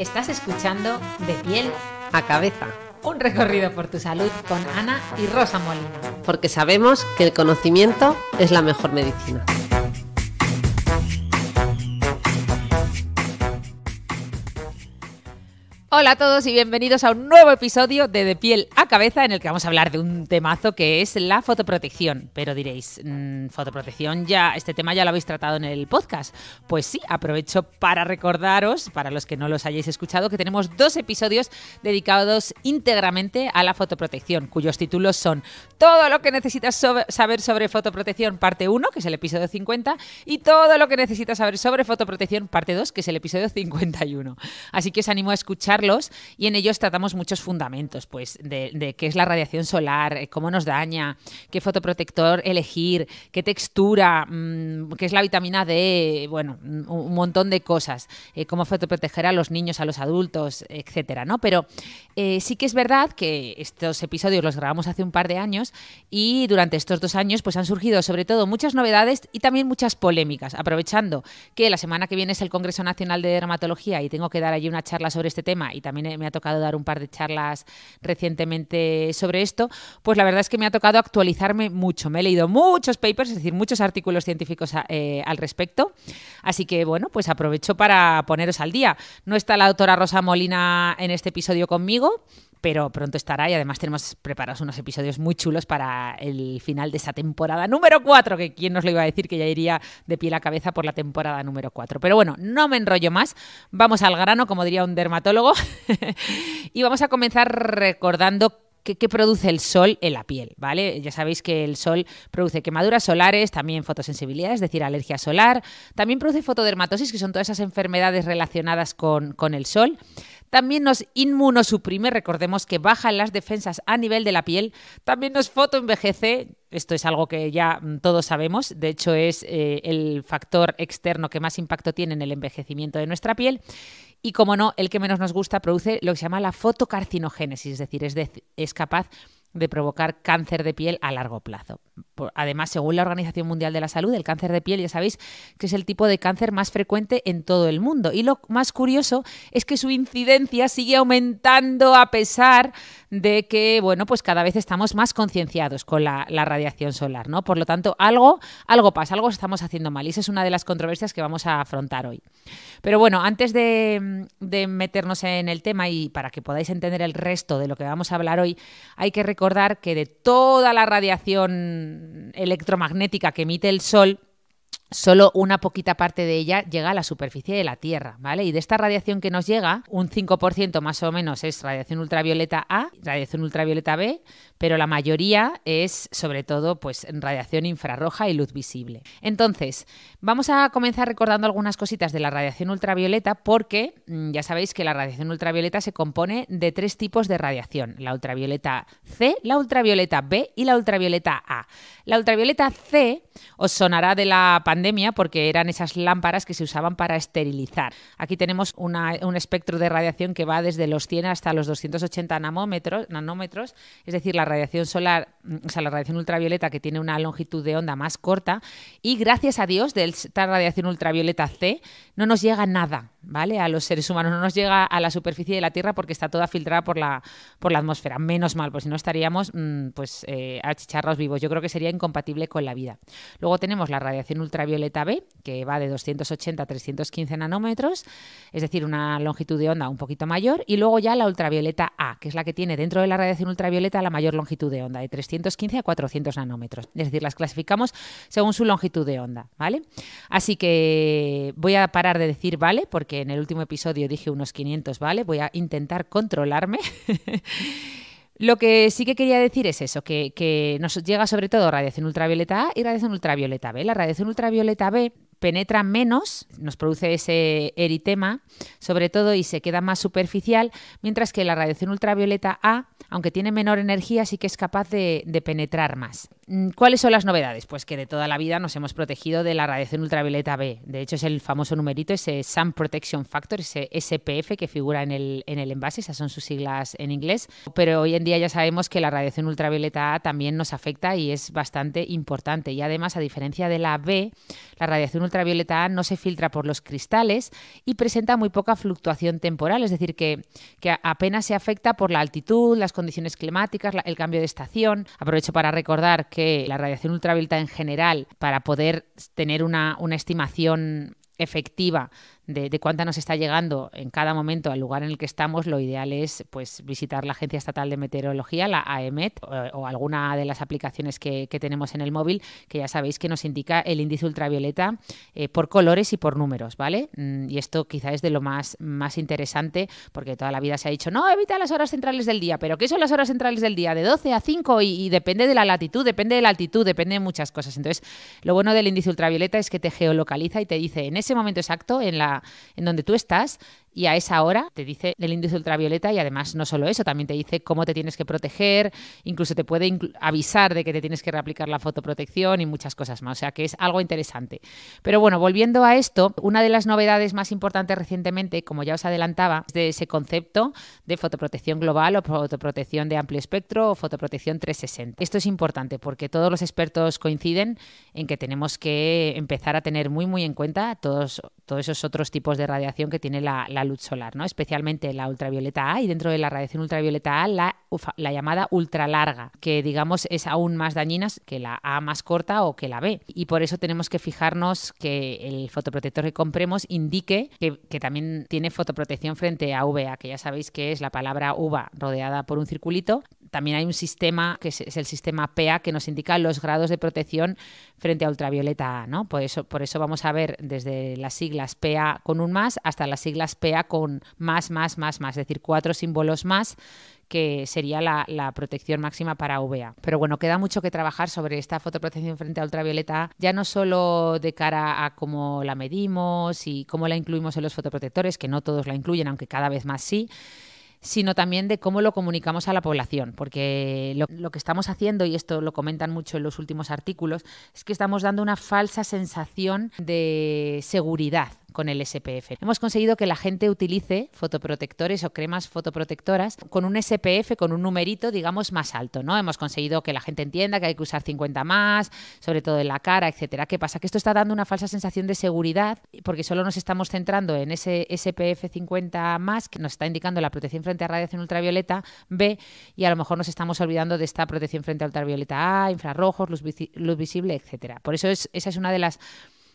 Estás escuchando De piel a cabeza. Un recorrido por tu salud con Ana y Rosa Molina. Porque sabemos que el conocimiento es la mejor medicina. Hola a todos y bienvenidos a un nuevo episodio de De piel a cabeza en el que vamos a hablar de un temazo que es la fotoprotección. Pero diréis, mm, fotoprotección ya, este tema ya lo habéis tratado en el podcast. Pues sí, aprovecho para recordaros, para los que no los hayáis escuchado, que tenemos dos episodios dedicados íntegramente a la fotoprotección, cuyos títulos son Todo lo que necesitas saber sobre fotoprotección parte 1, que es el episodio 50, y Todo lo que necesitas saber sobre fotoprotección parte 2, que es el episodio 51. Así que os animo a escucharlo y en ellos tratamos muchos fundamentos, pues de, qué es la radiación solar, eh, cómo nos daña, qué fotoprotector elegir, qué textura, mm, qué es la vitamina D, bueno, mm, un montón de cosas, eh, cómo fotoproteger a los niños, a los adultos, etcétera, ¿no? Pero eh, sí que es verdad que estos episodios los grabamos hace un par de años y durante estos dos años pues han surgido sobre todo muchas novedades y también muchas polémicas, aprovechando que la semana que viene es el Congreso Nacional de Dermatología y tengo que dar allí una charla sobre este tema y también eh, me ha tocado dar un par de charlas recientemente sobre esto, pues la verdad es que me ha tocado actualizarme mucho. Me he leído muchos papers, es decir, muchos artículos científicos eh, al respecto. Así que, bueno, pues aprovecho para poneros al día. No está la doctora Rosa Molina en este episodio conmigo pero pronto estará y además tenemos preparados unos episodios muy chulos para el final de esa temporada número 4, que quién nos lo iba a decir que ya iría de pie a la cabeza por la temporada número 4. Pero bueno, no me enrollo más, vamos al grano, como diría un dermatólogo, y vamos a comenzar recordando ¿Qué, produce el sol en la piel? ¿Vale? Ya sabéis que el sol produce quemaduras solares, también fotosensibilidad, es decir, alergia solar. También produce fotodermatosis, que son todas esas enfermedades relacionadas con, con el sol. También nos inmunosuprime, recordemos que baja las defensas a nivel de la piel. También nos fotoenvejece, esto es algo que ya mm, todos sabemos, de hecho es eh, el factor externo que más impacto tiene en el envejecimiento de nuestra piel. Y como no, el que menos nos gusta produce lo que se llama la fotocarcinogénesis, es decir, es capaz de provocar cáncer de piel a largo plazo además, según la Organización Mundial de la Salud, el cáncer de piel, ya sabéis que es el tipo de cáncer más frecuente en todo el mundo. Y lo más curioso es que su incidencia sigue aumentando a pesar de que, bueno, pues cada vez estamos más concienciados con la, radiación solar, ¿no? Por lo tanto, algo, algo pasa, algo estamos haciendo mal. Y esa es una de las controversias que vamos a afrontar hoy. Pero bueno, antes de, de meternos en el tema y para que podáis entender el resto de lo que vamos a hablar hoy, hay que recordar que de toda la radiación electromagnética que emite el Sol solo una poquita parte de ella llega a la superficie de la Tierra, ¿vale? Y de esta radiación que nos llega, un 5% más o menos es radiación ultravioleta A, radiación ultravioleta B, pero la mayoría es sobre todo pues radiación infrarroja y luz visible. Entonces, vamos a comenzar recordando algunas cositas de la radiación ultravioleta porque mm, ya sabéis que la radiación ultravioleta se compone de tres tipos de radiación, la ultravioleta C, la ultravioleta B y la ultravioleta A. La ultravioleta C os sonará de la pandemia pandemia porque eran esas lámparas que se usaban para esterilizar. Aquí tenemos un espectro de radiación que va desde los 100 hasta los 280 nanómetros, nanómetros, es decir, la radiación solar, mm, o sea, la radiación ultravioleta que tiene una longitud de onda más corta y gracias a Dios de esta radiación ultravioleta C no nos llega nada, ¿vale? A los seres humanos no nos llega a la superficie de la Tierra porque está toda filtrada por la, por la atmósfera. Menos mal, pues si no estaríamos mm, pues eh, achicharrados vivos. Yo creo que sería incompatible con la vida. Luego tenemos la radiación ultravioleta violeta B, que va de 280 a 315 nanómetros, es decir, una longitud de onda un poquito mayor, y luego ya la ultravioleta A, que es la que tiene dentro de la radiación ultravioleta la mayor longitud de onda, de 315 a 400 nanómetros. Es decir, las clasificamos según su longitud de onda, ¿vale? Así que voy a parar de decir vale, porque en el último episodio dije unos 500, ¿vale? Voy a intentar controlarme. Lo que sí que quería decir es eso, que, nos llega sobre todo radiación ultravioleta A y radiación ultravioleta B. La radiación ultravioleta B penetra menos, nos produce ese eritema, sobre todo, y se queda más superficial, mientras que la radiación ultravioleta A, aunque tiene menor energía, sí que es capaz de penetrar más. Mm, ¿Cuáles son las novedades? Pues que de toda la vida nos hemos protegido de la radiación ultravioleta B. De hecho, es el famoso numerito, ese Sun Protection Factor, ese SPF que figura en el, en el envase, esas son sus siglas en inglés. Pero hoy en día ya sabemos que la radiación ultravioleta A también nos afecta y es bastante importante. Y además, a diferencia de la B, la radiación ultravioleta A no se filtra por los cristales y presenta muy poca fluctuación temporal, es decir, que, que apenas se afecta por la altitud, las condiciones climáticas, el cambio de estación. Aprovecho para recordar que la radiación ultravioleta en general, para poder tener una, una estimación efectiva de, cuánta nos está llegando en cada momento al lugar en el que estamos, lo ideal es pues, visitar la Agencia Estatal de Meteorología, la AEMET, o, alguna de las aplicaciones que, tenemos en el móvil, que ya sabéis que nos indica el índice ultravioleta eh, por colores y por números, ¿vale? Mm, y esto quizá es de lo más, más interesante, porque toda la vida se ha dicho, no, evita las horas centrales del día, pero ¿qué son las horas centrales del día? De 12 a 5 y, y depende de la latitud, depende de la altitud, depende de muchas cosas. Entonces, lo bueno del índice ultravioleta es que te geolocaliza y te dice en ese momento exacto, en la en donde tú estás y a esa hora te dice del índice ultravioleta y además no solo eso, también te dice cómo te tienes que proteger, incluso te puede avisar de que te tienes que reaplicar la fotoprotección y muchas cosas más, o sea que es algo interesante. Pero bueno, volviendo a esto, una de las novedades más importantes recientemente, como ya os adelantaba, es de ese concepto de fotoprotección global o fotoprotección de amplio espectro o fotoprotección 360. Esto es importante porque todos los expertos coinciden en que tenemos que empezar a tener muy muy en cuenta todos, todos esos otros tipos de radiación que tiene la la luz solar, ¿no? especialmente la ultravioleta A y dentro de la radiación ultravioleta A la la llamada ultralarga, que digamos es aún más dañina que la A más corta o que la B. Y por eso tenemos que fijarnos que el fotoprotector que compremos indique que, también tiene fotoprotección frente a UVA, que ya sabéis que es la palabra uva rodeada por un circulito. También hay un sistema que es, el sistema PA, que nos indica los grados de protección frente a ultravioleta A, ¿no? Por eso, por eso vamos a ver desde las siglas PA con un más hasta las siglas PA con más, más, más, más, es decir, cuatro símbolos más que sería la, protección máxima para UVA. Pero bueno, queda mucho que trabajar sobre esta fotoprotección frente a ultravioleta, ya no solo de cara a cómo la medimos y cómo la incluimos en los fotoprotectores, que no todos la incluyen, aunque cada vez más sí sino también de cómo lo comunicamos a la población, porque lo, que estamos haciendo, y esto lo comentan mucho en los últimos artículos, es que estamos dando una falsa sensación de seguridad con el SPF. Hemos conseguido que la gente utilice fotoprotectores o cremas fotoprotectoras con un SPF, con un numerito, digamos, más alto, ¿no? Hemos conseguido que la gente entienda que hay que usar 50 más, sobre todo en la cara, etcétera. ¿Qué pasa? Que esto está dando una falsa sensación de seguridad porque solo nos estamos centrando en ese SPF 50 más que nos está indicando la protección frente a radiación ultravioleta B y a lo mejor nos estamos olvidando de esta protección frente a ultravioleta A, infrarrojos, luz, visible, etcétera. Por eso es, esa es una de las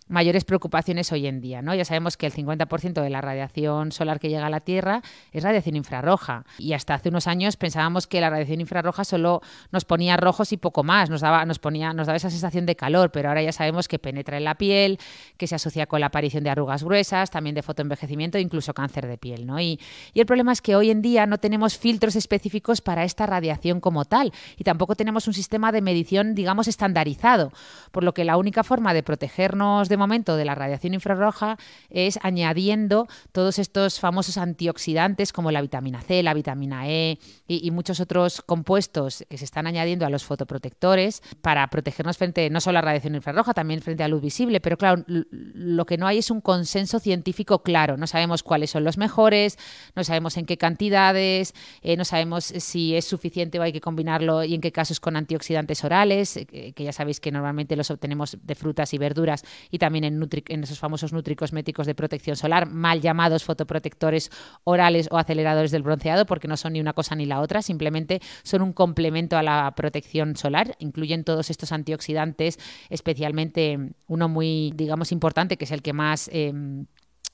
mayores preocupaciones hoy en día. ¿no? Ya sabemos que el 50% de la radiación solar que llega a la Tierra es radiación infrarroja y hasta hace unos años pensábamos que la radiación infrarroja solo nos ponía rojos y poco más, nos daba, nos ponía, nos daba esa sensación de calor, pero ahora ya sabemos que penetra en la piel, que se asocia con la aparición de arrugas gruesas, también de fotoenvejecimiento e incluso cáncer de piel. ¿no? Y, y el problema es que hoy en día no tenemos filtros específicos para esta radiación como tal y tampoco tenemos un sistema de medición, digamos, estandarizado, por lo que la única forma de protegernos de este momento de la radiación infrarroja es añadiendo todos estos famosos antioxidantes como la vitamina C, la vitamina E y, muchos otros compuestos que se están añadiendo a los fotoprotectores para protegernos frente no solo a la radiación infrarroja, también frente a luz visible. Pero claro, lo que no hay es un consenso científico claro. No sabemos cuáles son los mejores, no sabemos en qué cantidades, eh, no sabemos si es suficiente o hay que combinarlo y en qué casos con antioxidantes orales, eh, que ya sabéis que normalmente los obtenemos de frutas y verduras y también en, esos famosos nutricosméticos de protección solar, mal llamados fotoprotectores orales o aceleradores del bronceado, porque no son ni una cosa ni la otra, simplemente son un complemento a la protección solar, incluyen todos estos antioxidantes, especialmente uno muy, digamos, importante, que es el que más... Em,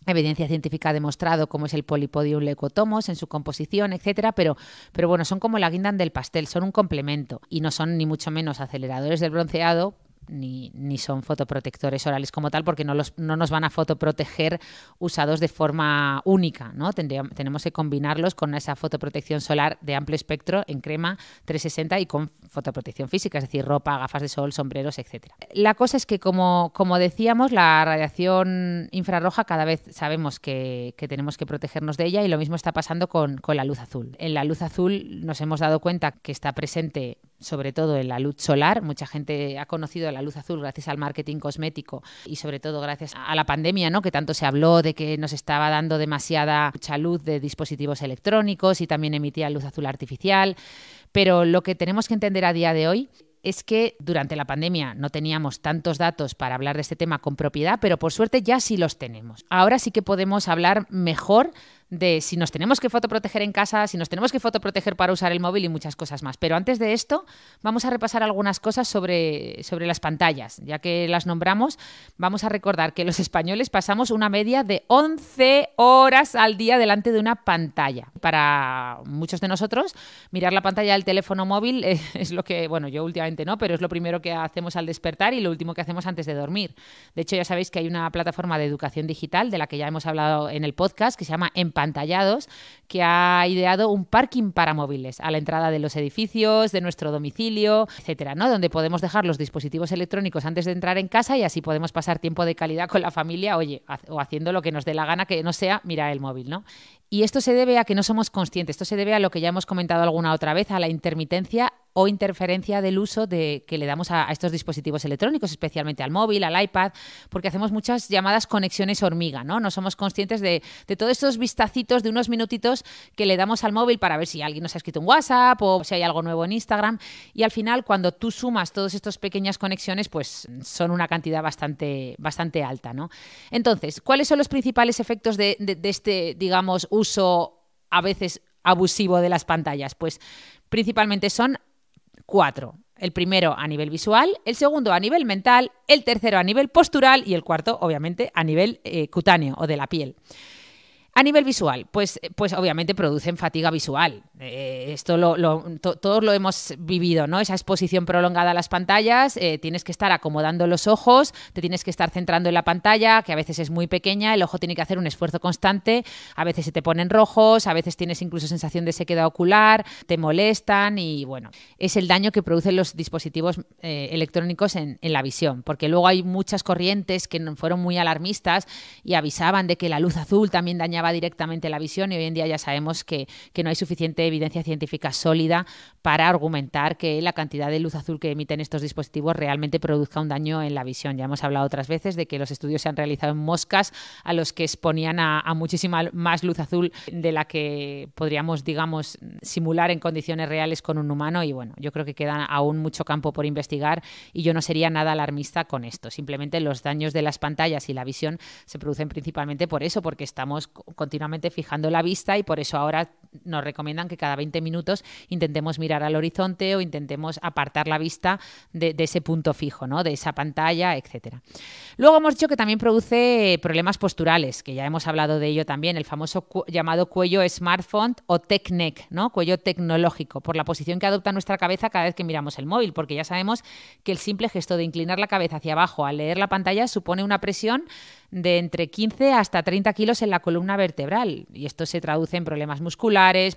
evidencia científica ha demostrado como es el polipodium leucotomos en su composición, etcétera, pero, pero bueno, son como la guindan del pastel, son un complemento y no son ni mucho menos aceleradores del bronceado, ni, son fotoprotectores orales como tal, porque no, nos van a fotoproteger usados de forma única. tenemos que combinarlos con esa fotoprotección solar de amplio espectro en crema 360 y con fotoprotección física, es decir, ropa, gafas de sol, sombreros, etc. La cosa es que, como, decíamos, la radiación infrarroja cada vez sabemos que, tenemos que protegernos de ella y lo mismo está pasando con la luz azul. En la luz azul nos hemos dado cuenta que está presente sobre todo en la luz solar. Mucha gente ha conocido la luz azul gracias al marketing cosmético y sobre todo gracias a la pandemia, ¿no? Que tanto se habló de que nos estaba dando demasiada mucha luz de dispositivos electrónicos y también emitía luz azul artificial. Pero lo que tenemos que entender a día de hoy es que durante la pandemia no teníamos tantos datos para hablar de este tema con propiedad, pero por suerte ya sí los tenemos. Ahora sí que podemos hablar mejor de si nos tenemos que fotoproteger en casa, si nos tenemos que fotoproteger para usar el móvil y muchas cosas más. Pero antes de esto, vamos a repasar algunas cosas sobre, sobre las pantallas. Ya que las nombramos, vamos a recordar que los españoles pasamos una media de 11 horas al día delante de una pantalla. Para muchos de nosotros, mirar la pantalla del teléfono móvil eh, es lo que, bueno, yo últimamente no, pero es lo primero que hacemos al despertar y lo último que hacemos antes de dormir. De hecho, ya sabéis que hay una plataforma de educación digital de la que ya hemos hablado en el podcast que se llama Empatía que ha ideado un parking para móviles a la entrada de los edificios, de nuestro domicilio, etcétera, ¿no? Donde podemos dejar los dispositivos electrónicos antes de entrar en casa y así podemos pasar tiempo de calidad con la familia, oye, o haciendo lo que nos dé la gana que no sea mirar el móvil, ¿no? Y esto se debe a que no somos conscientes, esto se debe a lo que ya hemos comentado alguna otra vez, a la intermitencia o interferencia del uso de, que le damos a, estos dispositivos electrónicos, especialmente al móvil, al iPad, porque hacemos muchas llamadas conexiones hormiga, ¿no? No somos conscientes de, todos estos vistacitos de unos minutitos que le damos al móvil para ver si alguien nos ha escrito un WhatsApp o si hay algo nuevo en Instagram. Y al final, cuando tú sumas todas estas pequeñas conexiones, pues son una cantidad bastante, bastante alta, ¿no? Entonces, ¿cuáles son los principales efectos de, este, digamos, uso uso a veces abusivo de las pantallas? Pues principalmente son cuatro. El primero a nivel visual, el segundo a nivel mental, el tercero a nivel postural y el cuarto, obviamente, a nivel eh, cutáneo o de la piel. A nivel visual, pues, eh, pues obviamente producen fatiga visual. Eh, esto todos lo hemos vivido, ¿no? Esa exposición prolongada a las pantallas, eh, tienes que estar acomodando los ojos, te tienes que estar centrando en la pantalla, que a veces es muy pequeña, el ojo tiene que hacer un esfuerzo constante, a veces se te ponen rojos, a veces tienes incluso sensación de sequedad ocular, te molestan y bueno, es el daño que producen los dispositivos electrónicos en, en la visión, porque luego hay muchas corrientes que fueron muy alarmistas y avisaban de que la luz azul también dañaba directamente la visión y hoy en día ya sabemos que, no hay suficiente evidencia científica sólida para argumentar que la cantidad de luz azul que emiten estos dispositivos realmente produzca un daño en la visión. Ya hemos hablado otras veces de que los estudios se han realizado en moscas a los que exponían a muchísima más luz azul de la que podríamos, digamos, simular en condiciones reales con un humano y bueno, yo creo que queda aún mucho campo por investigar y yo no sería nada alarmista con esto. Simplemente los daños de las pantallas y la visión se producen principalmente por eso, porque estamos continuamente fijando la vista y por eso ahora nos recomiendan que cada 20 minutos intentemos mirar al horizonte o intentemos apartar la vista de, ese punto fijo, ¿no? de esa pantalla, etc. Luego hemos dicho que también produce problemas posturales, que ya hemos hablado de ello también, el famoso llamado cuello smartphone o tech neck, ¿no? cuello tecnológico, por la posición que adopta nuestra cabeza cada vez que miramos el móvil, porque ya sabemos que el simple gesto de inclinar la cabeza hacia abajo al leer la pantalla supone una presión de entre 15 hasta 30 kilos en la columna vertebral y esto se traduce en problemas musculares,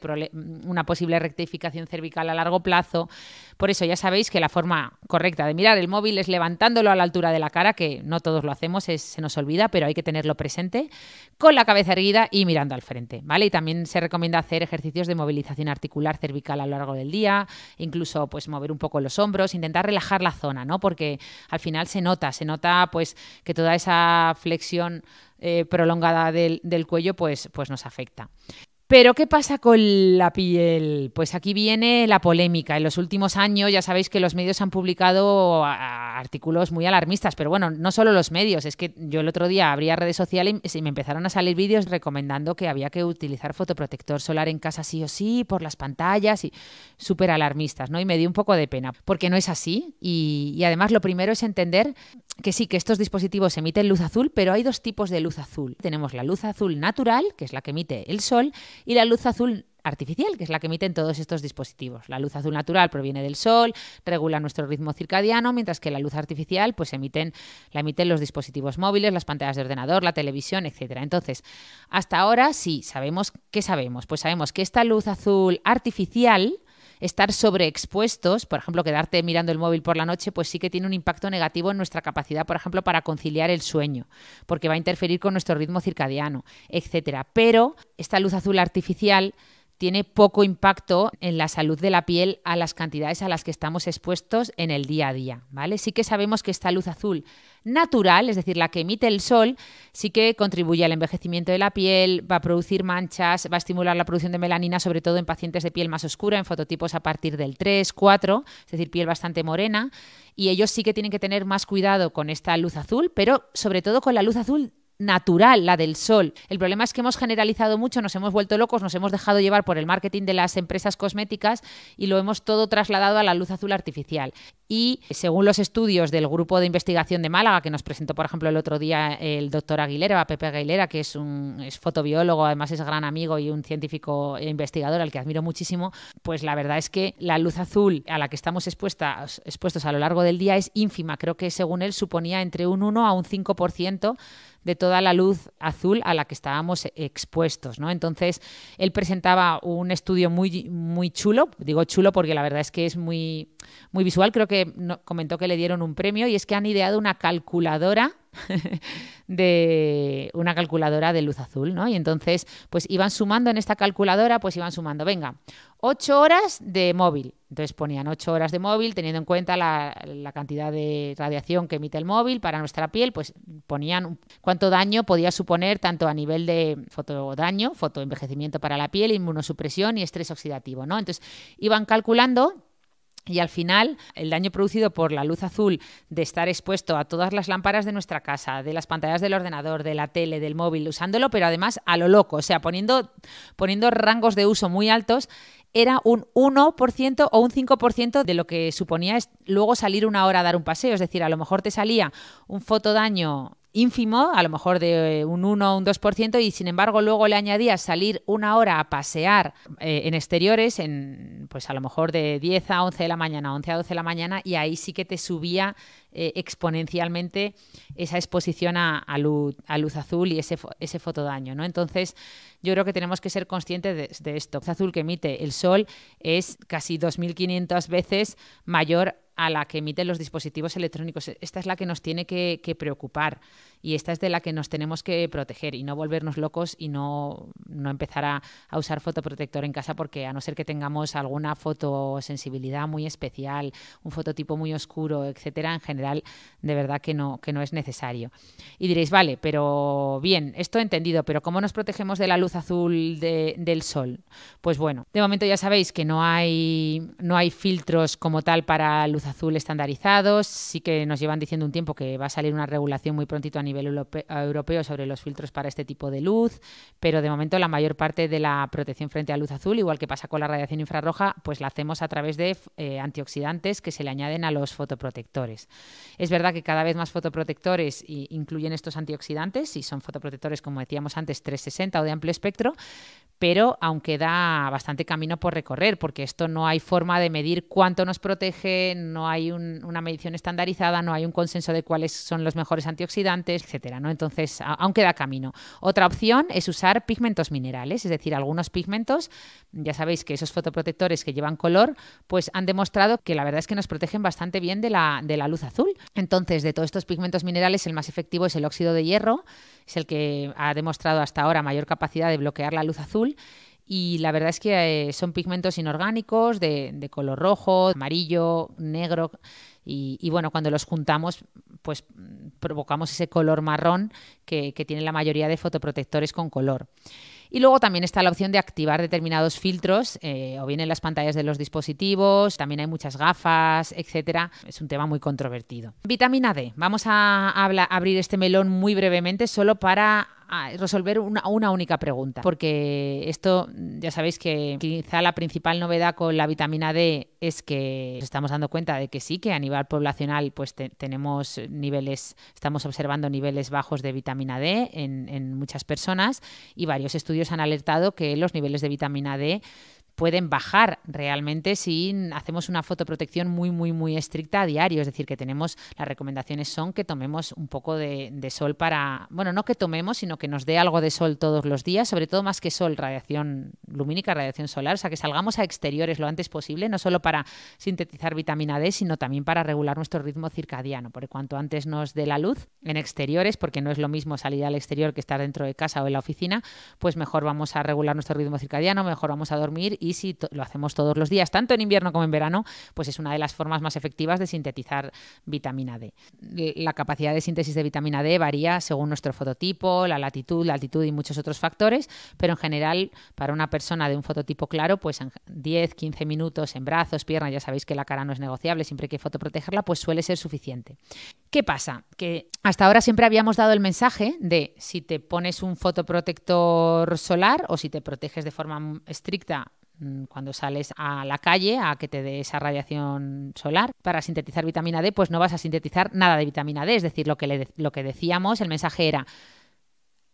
una posible rectificación cervical a largo plazo. Por eso ya sabéis que la forma correcta de mirar el móvil es levantándolo a la altura de la cara, que no todos lo hacemos, se nos olvida, pero hay que tenerlo presente, con la cabeza erguida y mirando al frente, ¿vale? Y también se recomienda hacer ejercicios de movilización articular cervical a lo largo del día, incluso pues mover un poco los hombros, intentar relajar la zona, ¿no? Porque al final se nota, se nota pues que toda esa flexión eh, prolongada del, del cuello, pues, pues nos afecta. Pero ¿qué pasa con la piel? Pues aquí viene la polémica. En los últimos años ya sabéis que los medios han publicado artículos muy alarmistas, pero bueno, no solo los medios, es que yo el otro día abría redes sociales y me empezaron a salir vídeos recomendando que había que utilizar fotoprotector solar en casa sí o sí, por las pantallas y súper alarmistas, ¿no? Y me dio un poco de pena, porque no es así. y además lo primero es entender que sí, que estos dispositivos emiten luz azul, pero hay dos tipos de luz azul. Tenemos la luz azul natural, que es la que emite el sol, y la luz azul artificial, que es la que emiten todos estos dispositivos. La luz azul natural proviene del sol, regula nuestro ritmo circadiano, mientras que la luz artificial pues emiten, la emiten los dispositivos móviles, las pantallas de ordenador, la televisión, etc. Entonces, hasta ahora sí, sabemos, ¿qué sabemos? Pues sabemos que esta luz azul artificial estar sobreexpuestos, por ejemplo, quedarte mirando el móvil por la noche, pues sí que tiene un impacto negativo en nuestra capacidad, por ejemplo, para conciliar el sueño, porque va a interferir con nuestro ritmo circadiano, etcétera. Pero esta luz azul artificial tiene poco impacto en la salud de la piel a las cantidades a las que estamos expuestos en el día a día, ¿vale? Sí que sabemos que esta luz azul natural, es decir, la que emite el sol, sí que contribuye al envejecimiento de la piel, va a producir manchas, va a estimular la producción de melanina, sobre todo en pacientes de piel más oscura, en fototipos a partir del 3, 4, es decir, piel bastante morena, y ellos sí que tienen que tener más cuidado con esta luz azul, pero sobre todo con la luz azul natural, la del sol. El problema es que hemos generalizado mucho, nos hemos vuelto locos, nos hemos dejado llevar por el marketing de las empresas cosméticas y lo hemos todo trasladado a la luz azul artificial. Y según los estudios del grupo de investigación de Málaga, que nos presentó, por ejemplo, el otro día el doctor Aguilera, Pepe Aguilera, que es un fotobiólogo, además es gran amigo y un científico e investigador al que admiro muchísimo, pues la verdad es que la luz azul a la que estamos expuestas, expuestos a lo largo del día es ínfima. Creo que según él suponía entre un 1 a un 5% de toda la luz azul a la que estábamos e-, expuestos. ¿no? Entonces, él presentaba un estudio muy, muy chulo, digo chulo porque la verdad es que es muy, muy visual, creo que comentó que le dieron un premio, y es que han ideado una calculadora de una calculadora de luz azul, ¿no? Y entonces, pues iban sumando en esta calculadora, pues iban sumando, venga, ocho horas de móvil. Entonces ponían ocho horas de móvil, teniendo en cuenta la, cantidad de radiación que emite el móvil para nuestra piel, pues ponían cuánto daño podía suponer tanto a nivel de fotodaño, fotoenvejecimiento para la piel, inmunosupresión y estrés oxidativo, ¿no? Entonces iban calculando y al final, el daño producido por la luz azul de estar expuesto a todas las lámparas de nuestra casa, de las pantallas del ordenador, de la tele, del móvil, usándolo, pero además a lo loco, o sea, poniendo, poniendo rangos de uso muy altos, era un 1% o un 5% de lo que suponía luego salir una hora a dar un paseo. Es decir, a lo mejor te salía un fotodaño ínfimo, a lo mejor de eh, un 1 o un 2%, y sin embargo luego le añadías salir una hora a pasear eh, en exteriores, en, pues a lo mejor de 10 a 11 de la mañana, 11 a 12 de la mañana, y ahí sí que te subía eh, exponencialmente esa exposición a, luz, azul y ese, ese fotodaño. ¿no? Entonces, yo creo que tenemos que ser conscientes de, esto. La luz azul que emite el sol es casi 2.500 veces mayor a la que emiten los dispositivos electrónicos. Esta es la que nos tiene que, preocupar y esta es de la que nos tenemos que proteger y no volvernos locos y no, no empezar a, a, usar fotoprotector en casa porque a no ser que tengamos alguna fotosensibilidad muy especial, un fototipo muy oscuro, etcétera, en general de verdad que no, que no es necesario. Y diréis, vale, pero bien, esto entendido, pero ¿cómo nos protegemos de la luz azul del sol? Pues bueno, de momento ya sabéis que no hay, no hay filtros como tal para luz azul estandarizados, sí que nos llevan diciendo un tiempo que va a salir una regulación muy prontito a nivel europeo, sobre los filtros para este tipo de luz, pero de momento la mayor parte de la protección frente a luz azul, igual que pasa con la radiación infrarroja, pues la hacemos a través de eh, antioxidantes que se le añaden a los fotoprotectores. Es verdad que cada vez más fotoprotectores incluyen estos antioxidantes y son fotoprotectores, como decíamos antes, 360 o de amplio espectro, pero aunque da bastante camino por recorrer, porque esto no hay forma de medir cuánto nos protege, no hay una medición estandarizada, no hay un consenso de cuáles son los mejores antioxidantes, etcétera, ¿no? Entonces, aún queda camino. Otra opción es usar pigmentos minerales, es decir, algunos pigmentos, ya sabéis que esos fotoprotectores que llevan color, pues han demostrado que la verdad es que nos protegen bastante bien de la luz azul. Entonces, de todos estos pigmentos minerales, el más efectivo es el óxido de hierro, es el que ha demostrado hasta ahora mayor capacidad de bloquear la luz azul. Y la verdad es que eh, son pigmentos inorgánicos de, color rojo, amarillo, negro. Y, bueno, cuando los juntamos, pues provocamos ese color marrón que, que tiene la mayoría de fotoprotectores con color. Y luego también está la opción de activar determinados filtros, eh, o bien en las pantallas de los dispositivos, también hay muchas gafas, etcétera. Es un tema muy controvertido. Vitamina D. Vamos a abrir este melón muy brevemente, solo para a resolver una, única pregunta, porque esto ya sabéis que quizá la principal novedad con la vitamina D es que nos estamos dando cuenta de que sí, que a nivel poblacional pues tenemos niveles, estamos observando niveles bajos de vitamina D en muchas personas y varios estudios han alertado que los niveles de vitamina D pueden bajar realmente si hacemos una fotoprotección muy, muy, muy estricta a diario. Es decir, que tenemos, las recomendaciones son que tomemos un poco de, sol para, bueno, no que tomemos, sino que nos dé algo de sol todos los días, sobre todo más que sol, radiación lumínica, radiación solar, o sea, que salgamos a exteriores lo antes posible, no solo para sintetizar vitamina D, sino también para regular nuestro ritmo circadiano, porque cuanto antes nos dé la luz en exteriores, porque no es lo mismo salir al exterior que estar dentro de casa o en la oficina, pues mejor vamos a regular nuestro ritmo circadiano, mejor vamos a dormir y si lo hacemos todos los días, tanto en invierno como en verano, pues es una de las formas más efectivas de sintetizar vitamina D. La capacidad de síntesis de vitamina D varía según nuestro fototipo, la latitud, la altitud y muchos otros factores, pero en general para una persona de un fototipo claro, pues en 10, 15 minutos en brazos, piernas, ya sabéis que la cara no es negociable, siempre hay que fotoprotegerla, pues suele ser suficiente. ¿Qué pasa? Que hasta ahora siempre habíamos dado el mensaje de si te pones un fotoprotector solar o si te proteges de forma estricta Mm, cuando sales a la calle a que te dé esa radiación solar. Para sintetizar vitamina D, pues no vas a sintetizar nada de vitamina D. Es decir, lo que, lo que decíamos, el mensaje era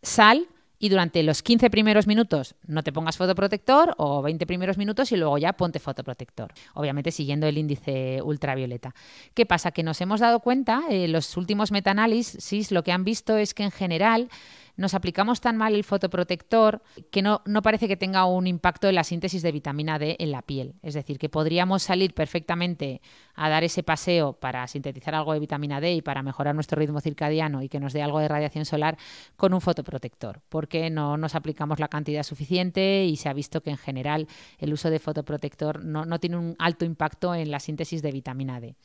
sal y durante los 15 primeros minutos no te pongas fotoprotector o 20 primeros minutos y luego ya ponte fotoprotector. Obviamente siguiendo el índice ultravioleta. ¿Qué pasa? Que nos hemos dado cuenta, eh, los últimos metaanálisis lo que han visto es que en general nos aplicamos tan mal el fotoprotector que no, no parece que tenga un impacto en la síntesis de vitamina D en la piel. Es decir, que podríamos salir perfectamente a dar ese paseo para sintetizar algo de vitamina D y para mejorar nuestro ritmo circadiano y que nos dé algo de radiación solar con un fotoprotector, porque no nos aplicamos la cantidad suficiente y se ha visto que en general el uso de fotoprotector no, tiene un alto impacto en la síntesis de vitamina D.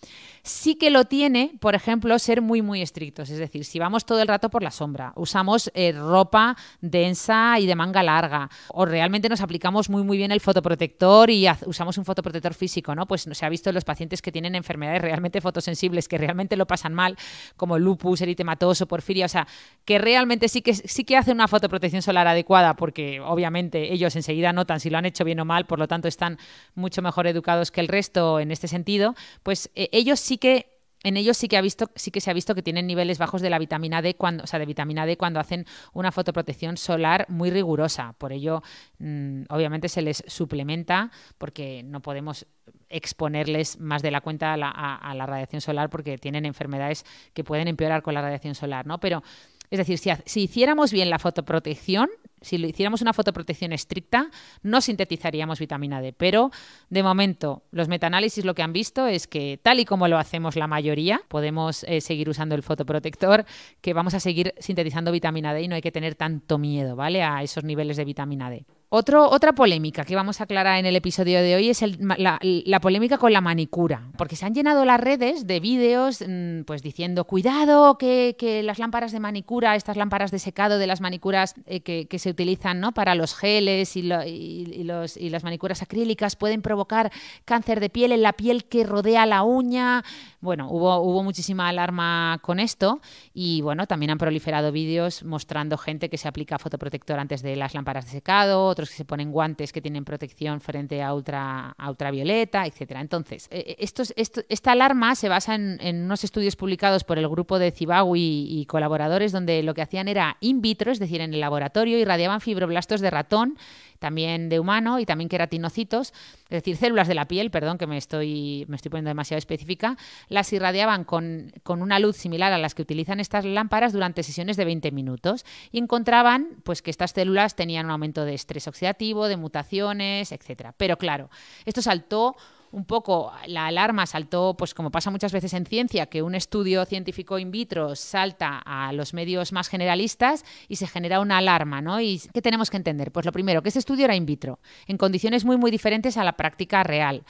Sí que lo tiene, por ejemplo, ser muy, muy estrictos. Es decir, si vamos todo el rato por la sombra, usamos... Eh, ropa densa y de manga larga. O realmente nos aplicamos muy muy bien el fotoprotector y usamos un fotoprotector físico, ¿no? Pues se ha visto en los pacientes que tienen enfermedades realmente fotosensibles, que realmente lo pasan mal, como lupus, eritematoso, porfiria, o sea, que realmente sí que, sí que hacen una fotoprotección solar adecuada, porque obviamente ellos enseguida notan si lo han hecho bien o mal, por lo tanto están mucho mejor educados que el resto en este sentido, pues eh, ellos sí que en ellos sí que ha visto, sí que se ha visto que tienen niveles bajos de la vitamina D cuando, o sea, de vitamina D cuando hacen una fotoprotección solar muy rigurosa. Por ello, mm, obviamente se les suplementa porque no podemos exponerles más de la cuenta a la, a la radiación solar porque tienen enfermedades que pueden empeorar con la radiación solar, ¿no? Pero es decir, si, hiciéramos bien la fotoprotección, si lo hiciéramos una fotoprotección estricta, no sintetizaríamos vitamina D. Pero de momento, los metaanálisis lo que han visto es que, tal y como lo hacemos la mayoría, podemos eh, seguir usando el fotoprotector, que vamos a seguir sintetizando vitamina D y no hay que tener tanto miedo, ¿vale? A esos niveles de vitamina D. Otro, otra polémica que vamos a aclarar en el episodio de hoy es la, polémica con la manicura, porque se han llenado las redes de vídeos mm, pues diciendo, cuidado que, las lámparas de manicura, estas lámparas de secado de las manicuras eh, que, se utilizan para los geles y, las manicuras acrílicas pueden provocar cáncer de piel en la piel que rodea la uña. Bueno, hubo, hubo muchísima alarma con esto y bueno, también han proliferado vídeos mostrando gente que se aplica fotoprotector antes de las lámparas de secado otros que se ponen guantes que tienen protección frente a, ultra, a ultravioleta, etcétera. Entonces, eh, eh, esto, esta alarma se basa en, unos estudios publicados por el grupo de Cibawi y, y colaboradores, donde lo que hacían era in vitro, es decir, en el laboratorio, irradiaban fibroblastos de ratón también de humano y también queratinocitos, es decir, células de la piel, perdón que me estoy, me estoy poniendo demasiado específica, las irradiaban con, una luz similar a las que utilizan estas lámparas durante sesiones de 20 minutos y encontraban pues, que estas células tenían un aumento de estrés oxidativo, de mutaciones, etc. Pero claro, esto saltó un poco la alarma saltó, pues como pasa muchas veces en ciencia, que un estudio científico in vitro salta a los medios más generalistas y se genera una alarma, ¿no? ¿Y qué tenemos que entender? Pues lo primero, que ese estudio era in vitro, en condiciones muy, muy diferentes a la práctica real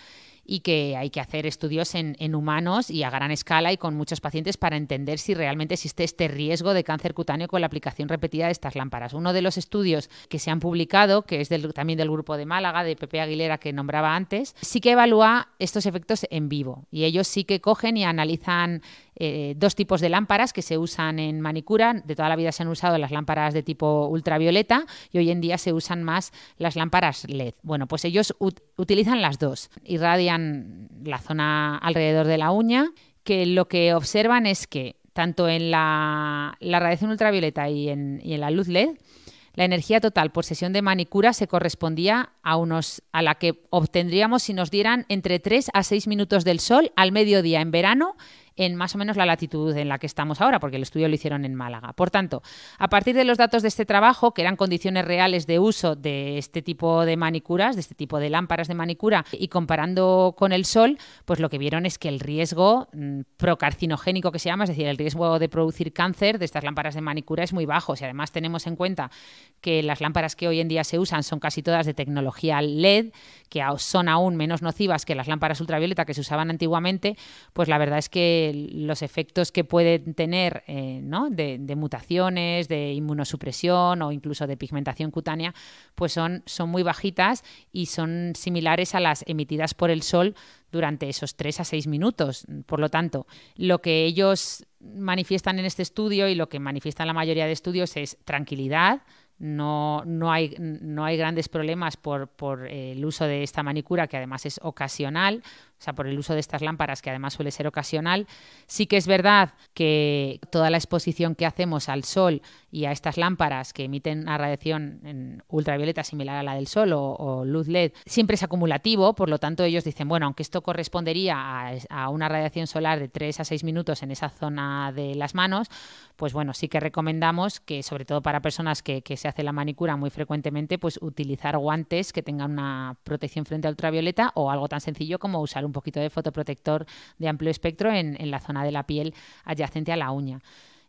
y que hay que hacer estudios en, humanos y a gran escala y con muchos pacientes para entender si realmente existe este riesgo de cáncer cutáneo con la aplicación repetida de estas lámparas. Uno de los estudios que se han publicado, que es también del grupo de Málaga, de Pepe Aguilera que nombraba antes, sí que evalúa estos efectos en vivo y ellos sí que cogen y analizan eh, dos tipos de lámparas que se usan en manicura. De toda la vida se han usado las lámparas de tipo ultravioleta y hoy en día se usan más las lámparas LED. Bueno, pues ellos utilizan las dos. Irradian la zona alrededor de la uña, que lo que observan es que tanto en la, radiación ultravioleta y en, y en, la luz LED, la energía total por sesión de manicura se correspondía a, unos, a la que obtendríamos si nos dieran entre 3 a 6 minutos del sol al mediodía en verano en más o menos la latitud en la que estamos ahora, porque el estudio lo hicieron en Málaga. Por tanto, a partir de los datos de este trabajo, que eran condiciones reales de uso de este tipo de manicuras, de este tipo de lámparas de manicura, y comparando con el sol, pues lo que vieron es que el riesgo mm, procarcinogénico que se llama, es decir, el riesgo de producir cáncer de estas lámparas de manicura es muy bajo. Si además tenemos en cuenta que las lámparas que hoy en día se usan son casi todas de tecnología LED, que son aún menos nocivas que las lámparas ultravioleta que se usaban antiguamente, pues la verdad es que los efectos que pueden tener eh, de, mutaciones, de inmunosupresión o incluso de pigmentación cutánea, pues son, son muy bajitas y son similares a las emitidas por el sol durante esos 3 a 6 minutos. Por lo tanto, lo que ellos manifiestan en este estudio y lo que manifiestan la mayoría de estudios es tranquilidad, no, hay, no, hay, grandes problemas por, por, eh, el uso de esta manicura, que además es ocasional, o sea, por el uso de estas lámparas, que además suele ser ocasional. Sí que es verdad que toda la exposición que hacemos al sol y a estas lámparas que emiten una radiación ultravioleta similar a la del sol o, luz LED, siempre es acumulativo, por lo tanto ellos dicen, bueno, aunque esto correspondería a, una radiación solar de 3 a 6 minutos en esa zona de las manos, pues bueno, sí que recomendamos que, sobre todo para personas que, que se hace la manicura muy frecuentemente, pues utilizar guantes que tengan una protección frente a ultravioleta o algo tan sencillo como usar un poquito de fotoprotector de amplio espectro en, la zona de la piel adyacente a la uña.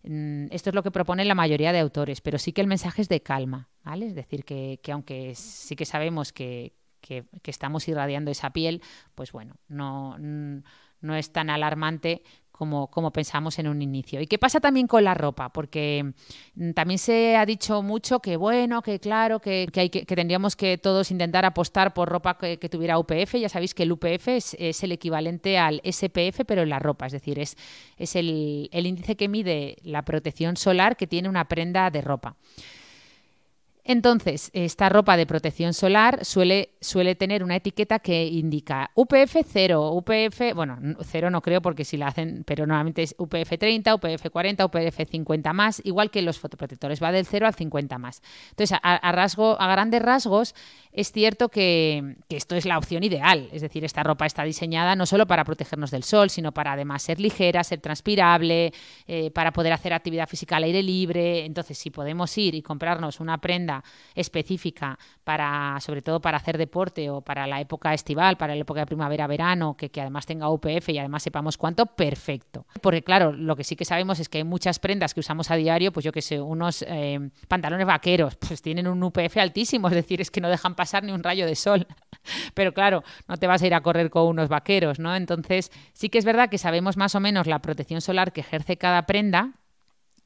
Mm, esto es lo que proponen la mayoría de autores, pero sí que el mensaje es de calma, ¿vale? Es decir, que, aunque sí que sabemos que, que, estamos irradiando esa piel, pues bueno, no, mm, no es tan alarmante como, pensamos en un inicio. ¿Y qué pasa también con la ropa? Porque mm, también se ha dicho mucho que bueno, que claro, que, hay que, tendríamos que todos intentar apostar por ropa que, tuviera UPF. Ya sabéis que el UPF es, el equivalente al SPF, pero en la ropa, es decir, es, es el, el índice que mide la protección solar que tiene una prenda de ropa. Entonces, esta ropa de protección solar suele, suele tener una etiqueta que indica UPF 0, UPF, bueno, 0 no creo porque si la hacen, pero normalmente es UPF 30, UPF 40, UPF 50 más, igual que los fotoprotectores, va del 0 al 50 más. Entonces, a, rasgo, a grandes rasgos, es cierto que, esto es la opción ideal, es decir, esta ropa está diseñada no solo para protegernos del sol, sino para además ser ligera, ser transpirable, eh, para poder hacer actividad física al aire libre. Entonces, si podemos ir y comprarnos una prenda específica, para, sobre todo para hacer deporte o para la época estival, para la época de primavera-verano, que, que además tenga UPF y además sepamos cuánto, perfecto. Porque claro, lo que sí que sabemos es que hay muchas prendas que usamos a diario, pues yo que sé, unos eh, pantalones vaqueros, pues tienen un UPF altísimo, es decir, es que no dejan pasar ni un rayo de sol. Pero claro, no te vas a ir a correr con unos vaqueros, ¿no? Entonces, sí que es verdad que sabemos más o menos la protección solar que ejerce cada prenda,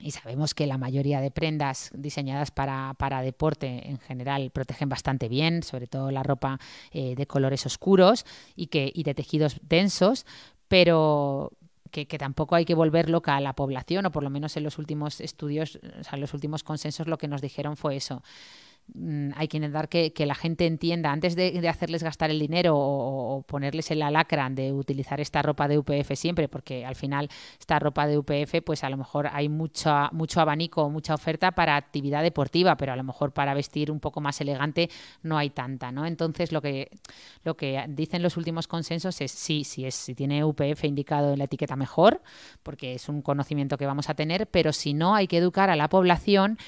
y sabemos que la mayoría de prendas diseñadas para, deporte en general protegen bastante bien, sobre todo la ropa eh, de colores oscuros y, que, de tejidos densos, pero, que, tampoco hay que volver loca a la población, o por lo menos en los últimos estudios, en los últimos consensos lo que nos dijeron fue eso. Mm, hay que intentar que, la gente entienda, antes de, hacerles gastar el dinero o, ponerles en la lacra de utilizar esta ropa de UPF siempre, porque al final esta ropa de UPF, pues a lo mejor hay mucha, mucho abanico, mucha oferta para actividad deportiva, pero a lo mejor para vestir un poco más elegante no hay tanta, ¿no? Entonces lo que, lo que dicen los últimos consensos es sí, si, es, si tiene UPF indicado en la etiqueta mejor, porque es un conocimiento que vamos a tener, pero si no hay que educar a la población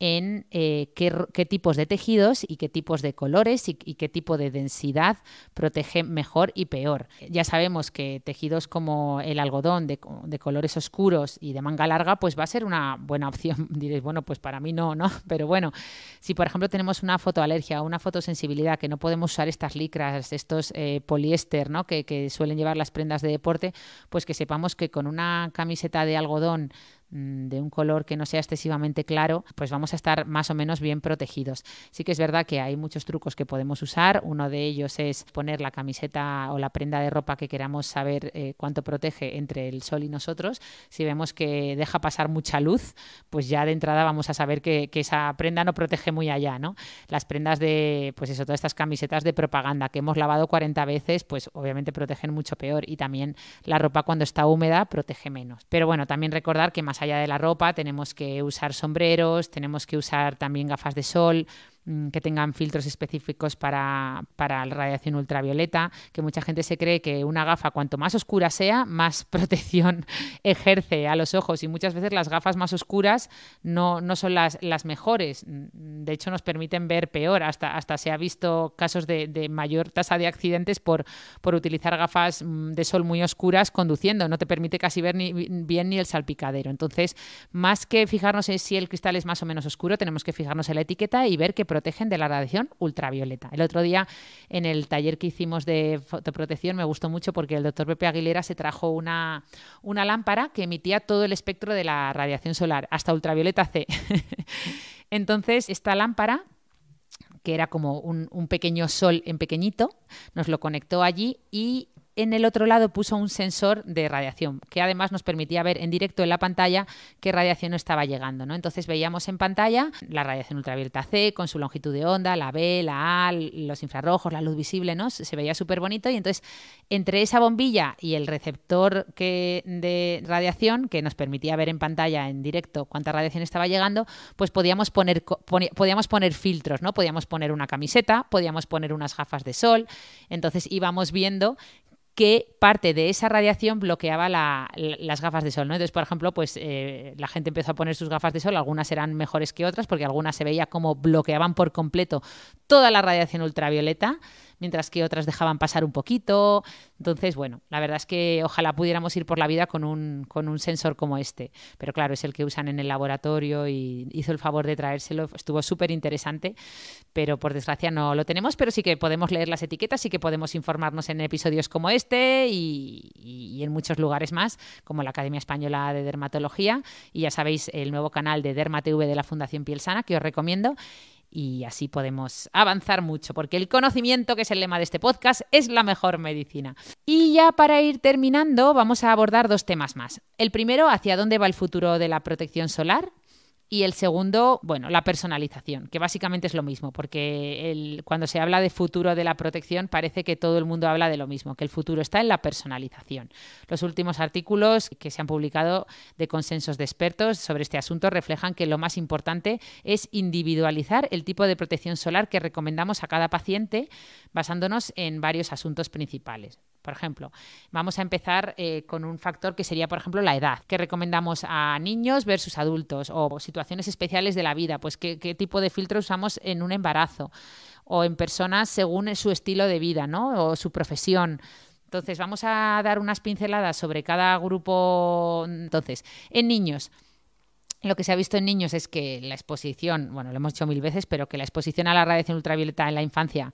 en eh, qué, tipos de tejidos y qué tipos de colores y, qué tipo de densidad protege mejor y peor. Ya sabemos que tejidos como el algodón de, colores oscuros y de manga larga, pues va a ser una buena opción. Diréis, bueno, pues para mí no, ¿no? Pero bueno, si por ejemplo tenemos una fotoalergia o una fotosensibilidad, que no podemos usar estas licras, estos eh, poliéster, ¿no? que suelen llevar las prendas de deporte, pues que sepamos que con una camiseta de algodón Mm, de un color que no sea excesivamente claro, pues vamos a estar más o menos bien protegidos. Sí que es verdad que hay muchos trucos que podemos usar. Uno de ellos es poner la camiseta o la prenda de ropa que queramos saber eh, cuánto protege entre el sol y nosotros. Si vemos que deja pasar mucha luz, pues ya de entrada vamos a saber que, esa prenda no protege muy allá, ¿no? Las prendas de, pues eso, todas estas camisetas de propaganda que hemos lavado 40 veces, pues obviamente protegen mucho peor y también la ropa cuando está húmeda protege menos. Pero bueno, también recordar que más allá de la ropa, tenemos que usar sombreros, tenemos que usar también gafas de sol, Mm, que tengan filtros específicos para, la radiación ultravioleta, que mucha gente se cree que una gafa cuanto más oscura sea, más protección ejerce a los ojos y muchas veces las gafas más oscuras no, son las, las mejores, de hecho nos permiten ver peor, hasta, hasta se ha visto casos de, mayor tasa de accidentes por, por utilizar gafas mm, de sol muy oscuras conduciendo, no te permite casi ver ni, bien ni el salpicadero. Entonces, más que fijarnos en si el cristal es más o menos oscuro, tenemos que fijarnos en la etiqueta y ver qué protegen de la radiación ultravioleta. El otro día en el taller que hicimos de fotoprotección me gustó mucho porque el doctor Pepe Aguilera se trajo una, una lámpara que emitía todo el espectro de la radiación solar, hasta ultravioleta C. Entonces, esta lámpara que era como un, pequeño sol en pequeñito, nos lo conectó allí y en el otro lado puso un sensor de radiación, que además nos permitía ver en directo en la pantalla qué radiación estaba llegando. ¿no? Entonces veíamos en pantalla la radiación ultravioleta C con su longitud de onda, la B, la A, los infrarrojos, la luz visible, ¿no? Se veía súper bonito. Y entonces, entre esa bombilla y el receptor que, de radiación, que nos permitía ver en pantalla en directo cuánta radiación estaba llegando, pues podíamos poner, podíamos poner filtros, ¿no? Podíamos poner una camiseta, podíamos poner unas gafas de sol. Entonces íbamos viendo que parte de esa radiación bloqueaba las gafas de sol. ¿no? Entonces, por ejemplo, pues eh, la gente empezó a poner sus gafas de sol, algunas eran mejores que otras, porque algunas se veía como bloqueaban por completo toda la radiación ultravioleta mientras que otras dejaban pasar un poquito. Entonces, bueno, la verdad es que ojalá pudiéramos ir por la vida con un, con un sensor como este. Pero claro, es el que usan en el laboratorio y hizo el favor de traérselo. Estuvo súper interesante, pero por desgracia no lo tenemos, pero sí que podemos leer las etiquetas, y que podemos informarnos en episodios como este y, y en muchos lugares más, como la Academia Española de Dermatología. Y ya sabéis, el nuevo canal de DermaTV de la Fundación Piel Sana, que os recomiendo y así podemos avanzar mucho, porque el conocimiento, que es el lema de este podcast, es la mejor medicina. Y ya para ir terminando, vamos a abordar dos temas más. El primero, hacia dónde va el futuro de la protección solar, y el segundo, bueno, la personalización, que básicamente es lo mismo, porque cuando se habla de futuro de la protección parece que todo el mundo habla de lo mismo, que el futuro está en la personalización. Los últimos artículos que se han publicado de consensos de expertos sobre este asunto reflejan que lo más importante es individualizar el tipo de protección solar que recomendamos a cada paciente basándonos en varios asuntos principales. Por ejemplo, vamos a empezar eh, con un factor que sería, por ejemplo, la edad, que recomendamos a niños versus adultos, o si situaciones especiales de la vida, pues qué, tipo de filtro usamos en un embarazo o en personas según su estilo de vida, ¿no? O su profesión. Entonces, vamos a dar unas pinceladas sobre cada grupo. Entonces, en niños. Lo que se ha visto en niños es que la exposición, bueno, lo hemos dicho mil veces, pero que la exposición a la radiación ultravioleta en la infancia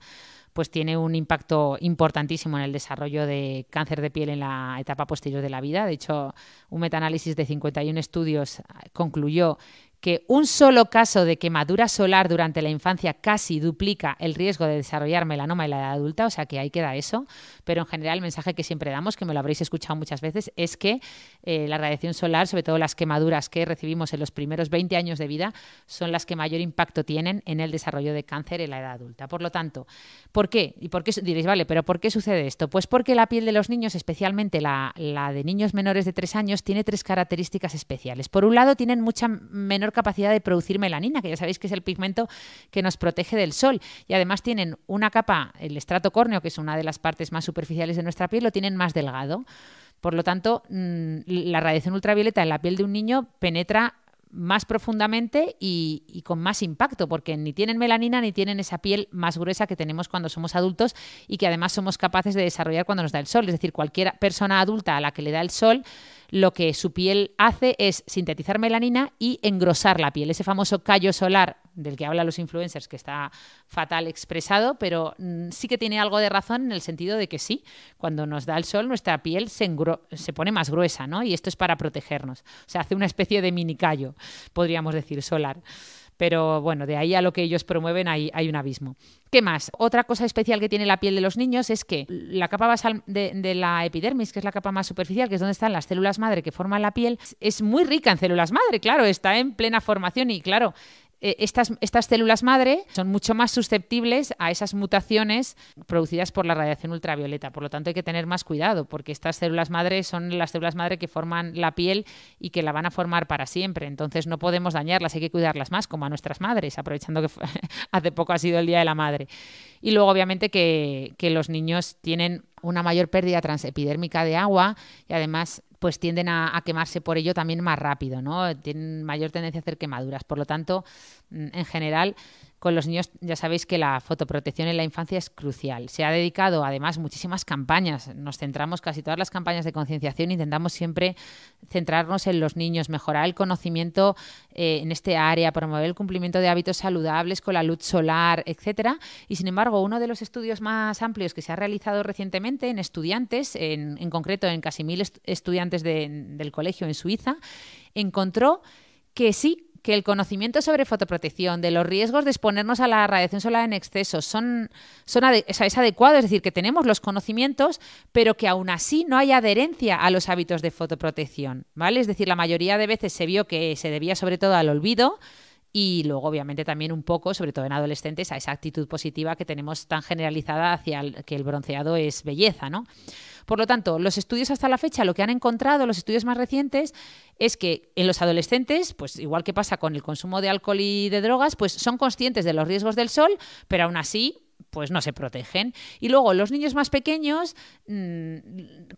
pues tiene un impacto importantísimo en el desarrollo de cáncer de piel en la etapa posterior de la vida. De hecho, un metaanálisis de 51 estudios eh, concluyó que un solo caso de quemadura solar durante la infancia casi duplica el riesgo de desarrollar melanoma en la edad adulta, o sea que ahí queda eso, pero en general el mensaje que siempre damos, que me lo habréis escuchado muchas veces, es que eh, la radiación solar, sobre todo las quemaduras que recibimos en los primeros 20 años de vida, son las que mayor impacto tienen en el desarrollo de cáncer en la edad adulta. Por lo tanto, ¿por qué? ¿Y por qué diréis, vale, pero ¿por qué sucede esto? Pues porque la piel de los niños, especialmente la, la de niños menores de 3 años, tiene tres características especiales. Por un lado, tienen mucha menor capacidad de producir melanina, que ya sabéis que es el pigmento que nos protege del sol. Y además tienen una capa, el estrato córneo, que es una de las partes más superficiales de nuestra piel, lo tienen más delgado. Por lo tanto, mm, la radiación ultravioleta en la piel de un niño penetra más profundamente y, con más impacto, porque ni tienen melanina ni tienen esa piel más gruesa que tenemos cuando somos adultos y que además somos capaces de desarrollar cuando nos da el sol. Es decir, cualquier persona adulta a la que le da el sol, lo que su piel hace es sintetizar melanina y engrosar la piel. Ese famoso callo solar del que hablan los influencers, que está fatal expresado, pero mm, sí que tiene algo de razón en el sentido de que sí, cuando nos da el sol nuestra piel se, se pone más gruesa, ¿no? Y esto es para protegernos. O sea, hace una especie de mini podríamos decir, solar pero bueno, de ahí a lo que ellos promueven hay, hay, un abismo. ¿Qué más? Otra cosa especial que tiene la piel de los niños es que la capa basal de, la epidermis, que es la capa más superficial, que es donde están las células madre que forman la piel, es muy rica en células madre, claro, está en plena formación y claro, eh, estas, células madre son mucho más susceptibles a esas mutaciones producidas por la radiación ultravioleta. Por lo tanto, hay que tener más cuidado, porque estas células madre son las células madre que forman la piel y que la van a formar para siempre. Entonces, no podemos dañarlas, hay que cuidarlas más, como a nuestras madres, aprovechando que hace poco ha sido el Día de la Madre. Y luego, obviamente, que, que los niños tienen una mayor pérdida transepidérmica de agua y además pues tienden a, quemarse por ello también más rápido, ¿no? Tienen mayor tendencia a hacer quemaduras. Por lo tanto, mm, en general, con los niños ya sabéis que la fotoprotección en la infancia es crucial. Se ha dedicado además muchísimas campañas. Nos centramos casi todas las campañas de concienciación. Intentamos siempre centrarnos en los niños, mejorar el conocimiento eh, en este área, promover el cumplimiento de hábitos saludables con la luz solar, etcétera. Y sin embargo, uno de los estudios más amplios que se ha realizado recientemente en estudiantes, en, concreto en casi mil estudiantes del colegio en Suiza, encontró que sí que el conocimiento sobre fotoprotección, de los riesgos de exponernos a la radiación solar en exceso, son, son es adecuado, es decir, que tenemos los conocimientos, pero que aún así no hay adherencia a los hábitos de fotoprotección, ¿vale? Es decir, la mayoría de veces se vio que se debía sobre todo al olvido y luego obviamente también un poco, sobre todo en adolescentes, a esa actitud positiva que tenemos tan generalizada hacia que el bronceado es belleza, ¿no? Por lo tanto, los estudios hasta la fecha, lo que han encontrado, los estudios más recientes, es que en los adolescentes, pues igual que pasa con el consumo de alcohol y de drogas, pues son conscientes de los riesgos del sol, pero aún así pues no se protegen. Y luego los niños más pequeños, mm,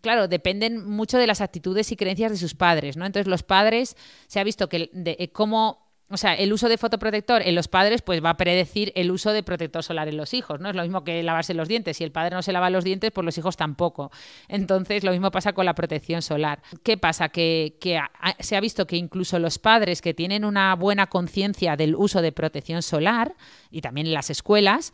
claro, dependen mucho de las actitudes y creencias de sus padres, ¿no? Entonces los padres se ha visto que eh, cómo o sea, el uso de fotoprotector en los padres pues va a predecir el uso de protector solar en los hijos, ¿no? Es lo mismo que lavarse los dientes. Si el padre no se lava los dientes, pues los hijos tampoco. Entonces, lo mismo pasa con la protección solar. ¿Qué pasa? Que, se ha visto que incluso los padres que tienen una buena conciencia del uso de protección solar, y también en las escuelas,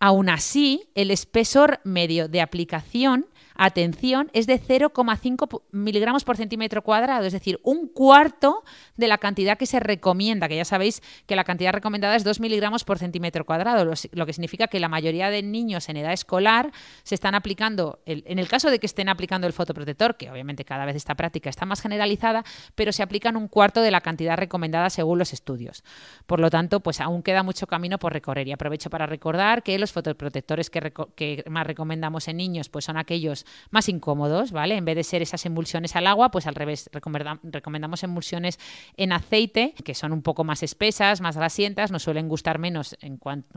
aún así, el espesor medio de aplicación atención, es de 0,5 miligramos por centímetro cuadrado, es decir, un cuarto de la cantidad que se recomienda, que ya sabéis que la cantidad recomendada es 2 miligramos por centímetro cuadrado, lo que significa que la mayoría de niños en edad escolar se están aplicando, en el caso de que estén aplicando el fotoprotector, que obviamente cada vez esta práctica está más generalizada, pero se aplican un cuarto de la cantidad recomendada según los estudios. Por lo tanto, pues aún queda mucho camino por recorrer y aprovecho para recordar que los fotoprotectores que, que más recomendamos en niños pues son aquellos más incómodos, ¿vale? En vez de ser esas emulsiones al agua, pues al revés, recomendamos emulsiones en aceite, que son un poco más espesas, más grasientas, nos suelen gustar menos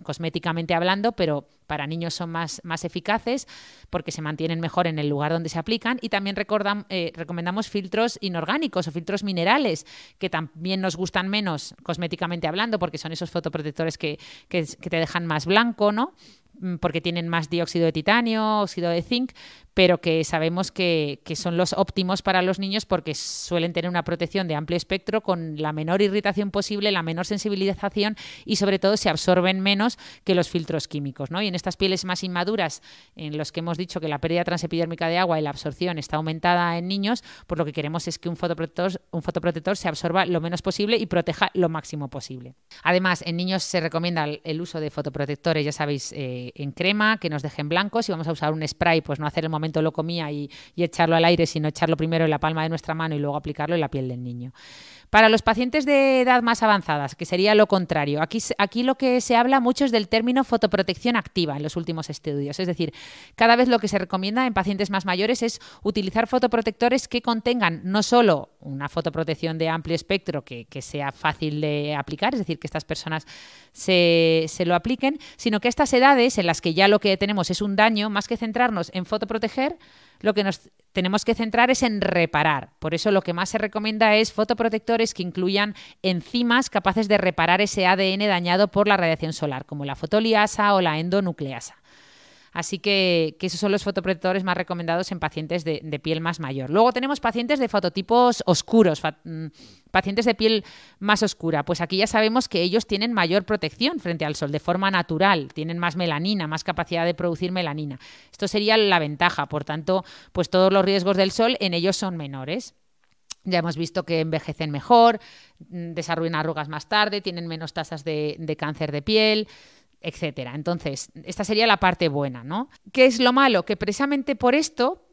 cosméticamente hablando, pero para niños son más, más eficaces porque se mantienen mejor en el lugar donde se aplican y también eh, recomendamos filtros inorgánicos o filtros minerales que también nos gustan menos cosméticamente hablando porque son esos fotoprotectores que, que te dejan más blanco, ¿no? Mm, porque tienen más dióxido de titanio, óxido de zinc, pero que sabemos que, son los óptimos para los niños porque suelen tener una protección de amplio espectro con la menor irritación posible, la menor sensibilización y sobre todo se absorben menos que los filtros químicos. ¿no? Y en estas pieles más inmaduras, en los que hemos dicho que la pérdida transepidérmica de agua y la absorción está aumentada en niños, pues lo que queremos es que un fotoprotector, un fotoprotector se absorba lo menos posible y proteja lo máximo posible. Además, en niños se recomienda el uso de fotoprotectores, ya sabéis, eh, en crema, que nos dejen blancos Si vamos a usar un spray, pues no hacer el momento lo comía y, y echarlo al aire, sino echarlo primero en la palma de nuestra mano y luego aplicarlo en la piel del niño. Para los pacientes de edad más avanzadas, que sería lo contrario, aquí, aquí lo que se habla mucho es del término fotoprotección activa en los últimos estudios. Es decir, cada vez lo que se recomienda en pacientes más mayores es utilizar fotoprotectores que contengan no solo una fotoprotección de amplio espectro que, sea fácil de aplicar, es decir, que estas personas se, se lo apliquen, sino que estas edades en las que ya lo que tenemos es un daño, más que centrarnos en fotoproteger, lo que nos tenemos que centrar es en reparar. Por eso lo que más se recomienda es fotoprotectores que incluyan enzimas capaces de reparar ese ADN dañado por la radiación solar, como la fotoliasa o la endonucleasa. Así que, esos son los fotoprotectores más recomendados en pacientes de, piel más mayor. Luego tenemos pacientes de fototipos oscuros, mm, pacientes de piel más oscura. Pues aquí ya sabemos que ellos tienen mayor protección frente al sol de forma natural, tienen más melanina, más capacidad de producir melanina. Esto sería la ventaja, por tanto, pues todos los riesgos del sol en ellos son menores. Ya hemos visto que envejecen mejor, mm, desarrollan arrugas más tarde, tienen menos tasas de cáncer de piel etcétera. Entonces, esta sería la parte buena, ¿no? ¿Qué es lo malo? Que precisamente por esto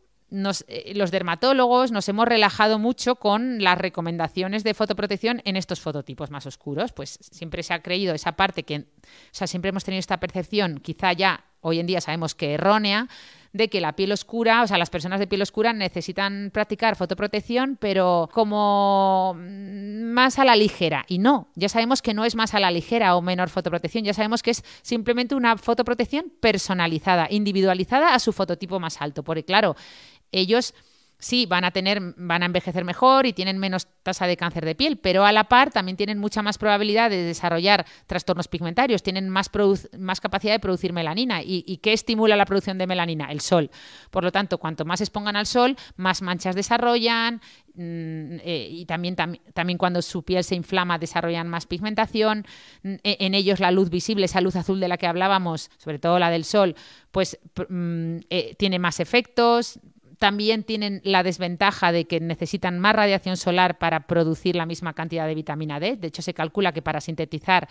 eh, los dermatólogos nos hemos relajado mucho con las recomendaciones de fotoprotección en estos fototipos más oscuros. Pues siempre se ha creído esa parte que, o sea, siempre hemos tenido esta percepción, quizá ya hoy en día sabemos que errónea, de que la piel oscura, o sea, las personas de piel oscura necesitan practicar fotoprotección, pero como más a la ligera. Y no, ya sabemos que no es más a la ligera o menor fotoprotección, ya sabemos que es simplemente una fotoprotección personalizada, individualizada a su fototipo más alto. Porque claro, ellos sí, van a tener, van a envejecer mejor y tienen menos tasa de cáncer de piel, pero a la par también tienen mucha más probabilidad de desarrollar trastornos pigmentarios, tienen más, más capacidad de producir melanina. ¿Y, qué estimula la producción de melanina? El sol. Por lo tanto, cuanto más expongan al sol, más manchas desarrollan mm, eh, y también, también cuando su piel se inflama desarrollan más pigmentación. E, en, ellos la luz visible, esa luz azul de la que hablábamos, sobre todo la del sol, pues mm, eh, tiene más efectos, también tienen la desventaja de que necesitan más radiación solar para producir la misma cantidad de vitamina D. De hecho, se calcula que para sintetizar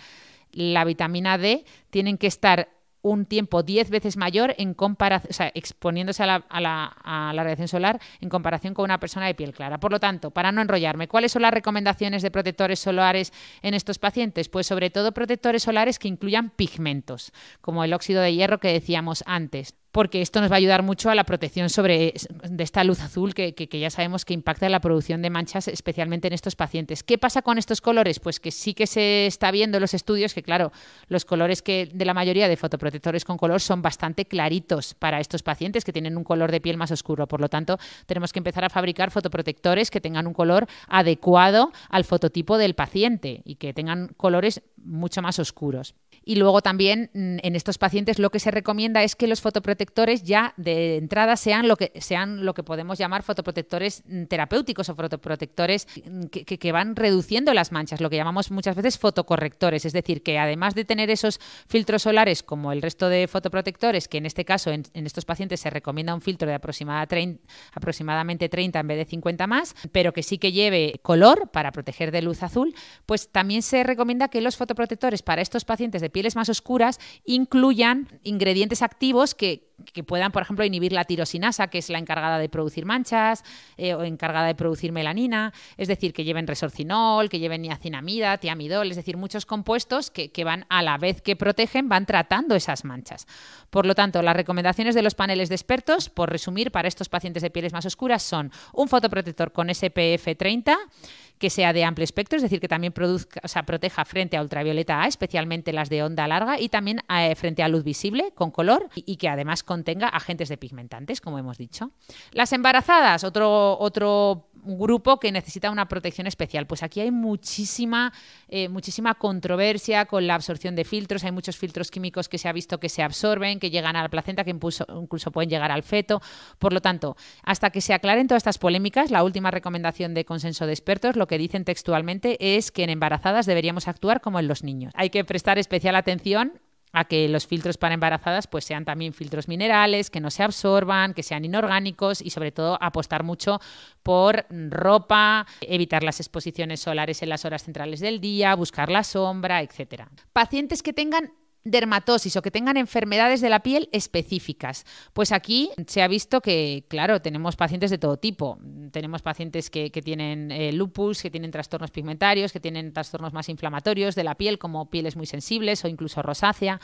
la vitamina D tienen que estar un tiempo 10 veces mayor en comparación, exponiéndose a la, radiación solar en comparación con una persona de piel clara. Por lo tanto, para no enrollarme, ¿cuáles son las recomendaciones de protectores solares en estos pacientes? Pues sobre todo protectores solares que incluyan pigmentos, como el óxido de hierro que decíamos antes porque esto nos va a ayudar mucho a la protección sobre, de esta luz azul que, ya sabemos que impacta en la producción de manchas, especialmente en estos pacientes. ¿Qué pasa con estos colores? Pues que sí que se está viendo en los estudios que, claro, los colores que de la mayoría de fotoprotectores con color son bastante claritos para estos pacientes que tienen un color de piel más oscuro. Por lo tanto, tenemos que empezar a fabricar fotoprotectores que tengan un color adecuado al fototipo del paciente y que tengan colores mucho más oscuros. Y luego también mm, en estos pacientes lo que se recomienda es que los fotoprotectores ya de entrada sean lo que, sean lo que podemos llamar fotoprotectores mm, terapéuticos o fotoprotectores mm, que, van reduciendo las manchas, lo que llamamos muchas veces fotocorrectores. Es decir, que además de tener esos filtros solares como el resto de fotoprotectores, que en este caso en, estos pacientes se recomienda un filtro de aproximada aproximadamente 30 en vez de 50 más, pero que sí que lleve color para proteger de luz azul, pues también se recomienda que los fotoprotectores fotoprotectores para estos pacientes de pieles más oscuras incluyan ingredientes activos que, puedan, por ejemplo, inhibir la tirosinasa, que es la encargada de producir manchas eh, o encargada de producir melanina, es decir, que lleven resorcinol, que lleven niacinamida, tiamidol, es decir, muchos compuestos que, que van a la vez que protegen, van tratando esas manchas. Por lo tanto, las recomendaciones de los paneles de expertos, por resumir, para estos pacientes de pieles más oscuras son un fotoprotector con SPF 30, que sea de amplio espectro, es decir, que también produzca, proteja frente a ultravioleta A, especialmente las de onda larga, y también eh, frente a luz visible con color y, que además contenga agentes de pigmentantes, como hemos dicho. Las embarazadas, otro, otro un grupo que necesita una protección especial. Pues aquí hay muchísima, eh, muchísima controversia con la absorción de filtros, hay muchos filtros químicos que se ha visto que se absorben, que llegan a la placenta, que incluso pueden llegar al feto. Por lo tanto, hasta que se aclaren todas estas polémicas, la última recomendación de consenso de expertos, lo que dicen textualmente es que en embarazadas deberíamos actuar como en los niños. Hay que prestar especial atención a que los filtros para embarazadas pues sean también filtros minerales, que no se absorban, que sean inorgánicos y sobre todo apostar mucho por ropa, evitar las exposiciones solares en las horas centrales del día, buscar la sombra, etc. Pacientes que tengan dermatosis o que tengan enfermedades de la piel específicas. Pues aquí se ha visto que, claro, tenemos pacientes de todo tipo. Tenemos pacientes que, tienen eh, lupus, que tienen trastornos pigmentarios, que tienen trastornos más inflamatorios de la piel, como pieles muy sensibles o incluso rosácea.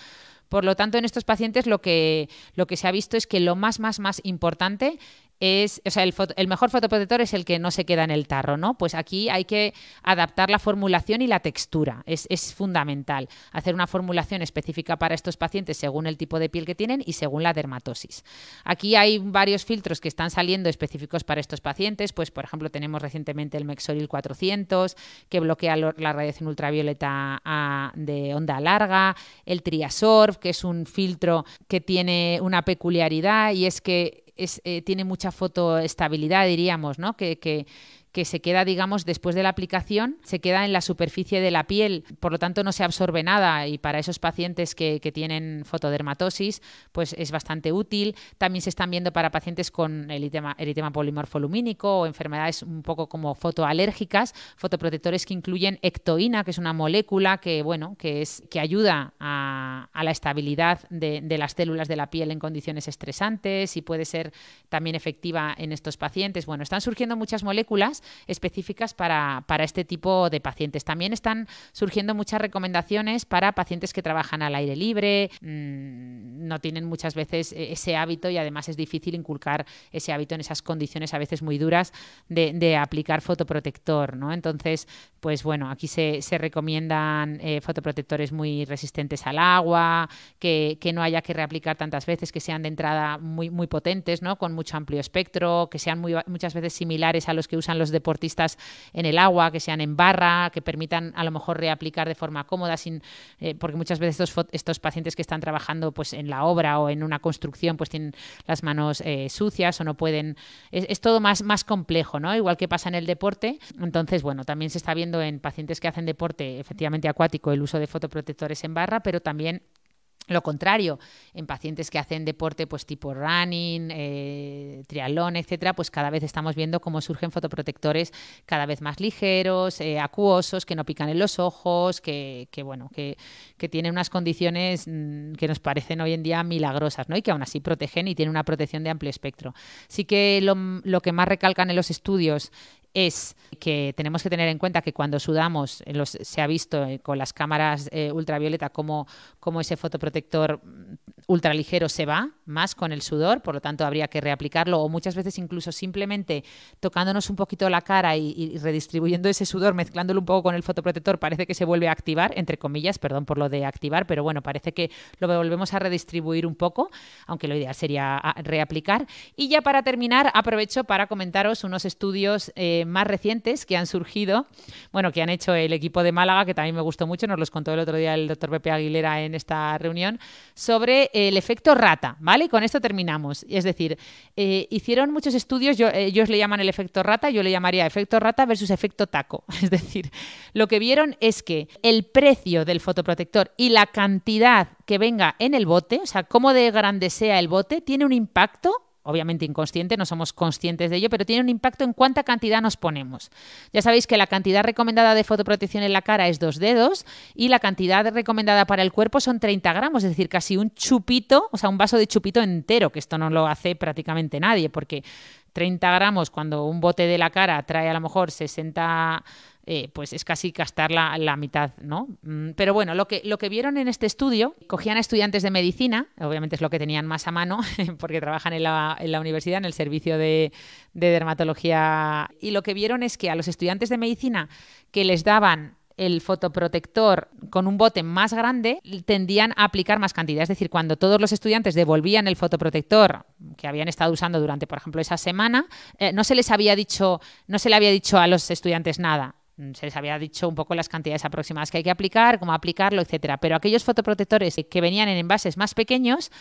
Por lo tanto, en estos pacientes lo que, lo que se ha visto es que lo más, más, más importante es, o sea, el, mejor fotoprotector es el que no se queda en el tarro, ¿no? Pues aquí hay que adaptar la formulación y la textura, es, fundamental. Hacer una formulación específica para estos pacientes según el tipo de piel que tienen y según la dermatosis. Aquí hay varios filtros que están saliendo específicos para estos pacientes, pues por ejemplo tenemos recientemente el Mexoril 400, que bloquea la radiación ultravioleta de onda larga, el Triasorb, que es un filtro que tiene una peculiaridad y es que es, eh, tiene mucha fotoestabilidad, diríamos, ¿no? Que, que, que se queda, digamos, después de la aplicación, se queda en la superficie de la piel, por lo tanto no se absorbe nada y para esos pacientes que, tienen fotodermatosis, pues es bastante útil. También se están viendo para pacientes con eritema, eritema polimorfolumínico o enfermedades un poco como fotoalérgicas, fotoprotectores que incluyen ectoína, que es una molécula que, bueno, que, es, que ayuda a, la estabilidad de las células de la piel en condiciones estresantes y puede ser también efectiva en estos pacientes. Bueno, están surgiendo muchas moléculas específicas para, este tipo de pacientes. También están surgiendo muchas recomendaciones para pacientes que trabajan al aire libre, mm, no tienen muchas veces eh, ese hábito y además es difícil inculcar ese hábito en esas condiciones a veces muy duras de, aplicar fotoprotector, ¿no? Entonces, pues bueno, aquí se, recomiendan eh, fotoprotectores muy resistentes al agua, que, no haya que reaplicar tantas veces, que sean de entrada muy, muy potentes, ¿no? Con mucho amplio espectro, que sean muy, muchas veces similares a los que usan los deportistas en el agua, que sean en barra, que permitan a lo mejor reaplicar de forma cómoda, sin, eh, porque muchas veces estos, pacientes que están trabajando pues, en la obra o en una construcción pues tienen las manos eh, sucias o no pueden... Es, todo más, más complejo, ¿no? Igual que pasa en el deporte. Entonces, bueno, también se está viendo en pacientes que hacen deporte, efectivamente acuático, el uso de fotoprotectores en barra, pero también lo contrario, en pacientes que hacen deporte pues tipo running, trialón, eh, triatlón, etcétera, pues cada vez estamos viendo cómo surgen fotoprotectores cada vez más ligeros, eh, acuosos, que no pican en los ojos, que, bueno, que, tienen unas condiciones mm, que nos parecen hoy en día milagrosas, ¿no? Y que aún así protegen y tienen una protección de amplio espectro. Sí que lo, lo que más recalcan en los estudios es que tenemos que tener en cuenta que cuando sudamos, eh, los, se ha visto eh, con las cámaras eh, ultravioleta cómo, cómo ese fotoprotector mm, ultraligero se va, más con el sudor, por lo tanto habría que reaplicarlo o muchas veces incluso simplemente tocándonos un poquito la cara y, redistribuyendo ese sudor, mezclándolo un poco con el fotoprotector, parece que se vuelve a activar, entre comillas, perdón por lo de activar, pero bueno, parece que lo volvemos a redistribuir un poco, aunque lo ideal sería ah, reaplicar. Y ya para terminar, aprovecho para comentaros unos estudios eh, más recientes que han surgido, bueno, que han hecho el equipo de Málaga, que también me gustó mucho, nos los contó el otro día el doctor Pepe Aguilera en esta reunión, sobre el efecto rata, ¿vale? Y con esto terminamos. Es decir, eh, hicieron muchos estudios, eh, ellos le llaman el efecto rata, yo le llamaría efecto rata versus efecto taco. Es decir, lo que vieron es que el precio del fotoprotector y la cantidad que venga en el bote, o sea, cómo de grande sea el bote, tiene un impacto obviamente inconsciente, no somos conscientes de ello, pero tiene un impacto en cuánta cantidad nos ponemos. Ya sabéis que la cantidad recomendada de fotoprotección en la cara es dos dedos y la cantidad recomendada para el cuerpo son 30 gramos, es decir, casi un chupito, o sea, un vaso de chupito entero, que esto no lo hace prácticamente nadie, porque 30 gramos cuando un bote de la cara trae a lo mejor 60 eh, pues es casi gastar la, mitad, ¿no? Mm, pero bueno, lo que, vieron en este estudio, cogían a estudiantes de medicina, obviamente es lo que tenían más a mano, porque trabajan en la, en la universidad, en el servicio de, dermatología, y lo que vieron es que a los estudiantes de medicina que les daban el fotoprotector con un bote más grande tendían a aplicar más cantidad. Es decir, cuando todos los estudiantes devolvían el fotoprotector que habían estado usando durante, por ejemplo, esa semana, eh, no se les había dicho, no se le había dicho a los estudiantes nada. Mm, se les había dicho un poco las cantidades aproximadas que hay que aplicar, cómo aplicarlo, etcétera. Pero aquellos fotoprotectores que venían en envases más pequeños,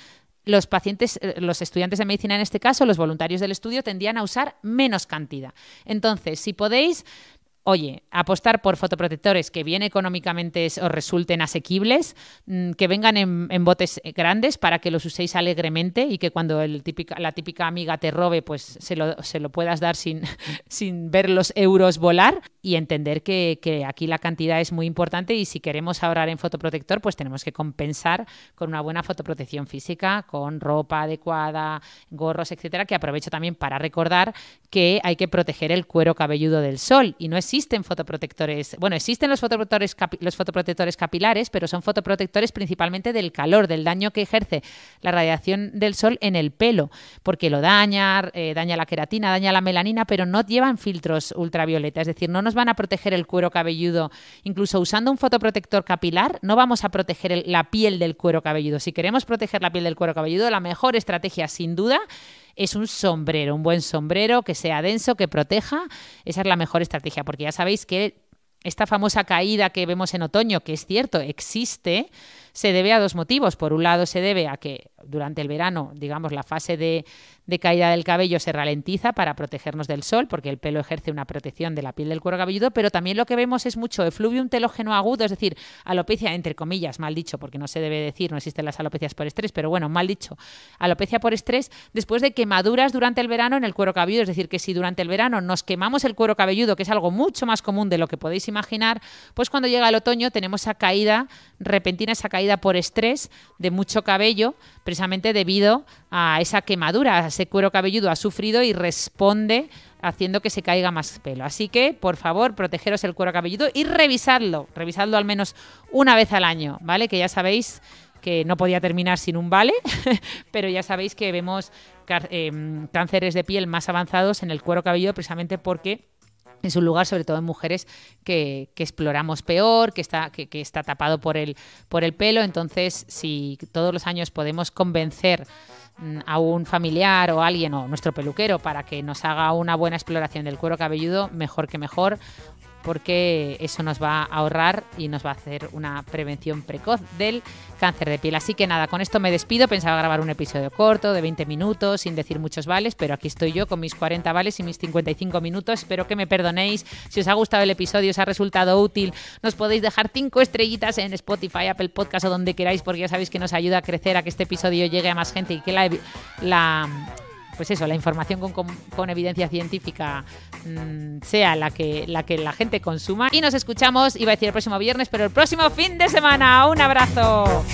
los pacientes, eh, los estudiantes de medicina en este caso, los voluntarios del estudio, tendían a usar menos cantidad. Entonces, si podéis, oye, apostar por fotoprotectores que bien económicamente os resulten asequibles, mm, que vengan en, botes eh, grandes para que los uséis alegremente y que cuando la típica amiga te robe, pues se lo, puedas dar sin, sin, ver los euros volar y entender que, que aquí la cantidad es muy importante y si queremos ahorrar en fotoprotector, pues tenemos que compensar con una buena fotoprotección física, con ropa adecuada, gorros, etcétera, que aprovecho también para recordar que hay que proteger el cuero cabelludo del sol y no es existen fotoprotectores. Bueno, existen los fotoprotectores, los fotoprotectores capilares, pero son fotoprotectores principalmente del calor, del daño que ejerce la radiación del sol en el pelo, porque lo daña, eh, daña la queratina, daña la melanina, pero no llevan filtros ultravioleta. Es decir, no nos van a proteger el cuero cabelludo. Incluso usando un fotoprotector capilar, no vamos a proteger la piel del cuero cabelludo. Si queremos proteger la piel del cuero cabelludo, la mejor estrategia, sin duda, es un sombrero, un buen sombrero que sea denso, que proteja. Esa es la mejor estrategia, porque ya sabéis que esta famosa caída que vemos en otoño, que es cierto, existe, se debe a dos motivos. Por un lado, se debe a que durante el verano, digamos, la fase de, caída del cabello se ralentiza para protegernos del sol, porque el pelo ejerce una protección de la piel del cuero cabelludo, pero también lo que vemos es mucho efluvium telógeno agudo, es decir, alopecia, entre comillas, mal dicho, porque no se debe decir, no existen las alopecias por estrés, pero bueno, mal dicho, alopecia por estrés después de quemaduras durante el verano en el cuero cabelludo, es decir, que si durante el verano nos quemamos el cuero cabelludo, que es algo mucho más común de lo que podéis imaginar, pues cuando llega el otoño tenemos esa caída repentina, esa caída caída por estrés de mucho cabello, precisamente debido a esa quemadura, ese cuero cabelludo ha sufrido y responde haciendo que se caiga más pelo. Así que, por favor, protegeros el cuero cabelludo y revisadlo, revisadlo al menos una vez al año, ¿vale? Que ya sabéis que no podía terminar sin un vale, pero ya sabéis que vemos em, cánceres de piel más avanzados en el cuero cabelludo precisamente porque es un lugar sobre todo en mujeres que, exploramos peor, que está, que, está tapado por el, por el pelo. Entonces, si todos los años podemos convencer mm, a un familiar o alguien o nuestro peluquero para que nos haga una buena exploración del cuero cabelludo, mejor que mejor porque eso nos va a ahorrar y nos va a hacer una prevención precoz del cáncer de piel. Así que nada, con esto me despido. Pensaba grabar un episodio corto de 20 minutos sin decir muchos vales, pero aquí estoy yo con mis 40 vales y mis 55 minutos. Espero que me perdonéis. Si os ha gustado el episodio, os ha resultado útil, nos podéis dejar 5 estrellitas en Spotify, Apple Podcast o donde queráis, porque ya sabéis que nos ayuda a crecer, a que este episodio llegue a más gente y que la, la pues eso, la información con, evidencia científica mm, sea la que, la que la gente consuma. Y nos escuchamos, iba a decir el próximo viernes, pero el próximo fin de semana. Un abrazo.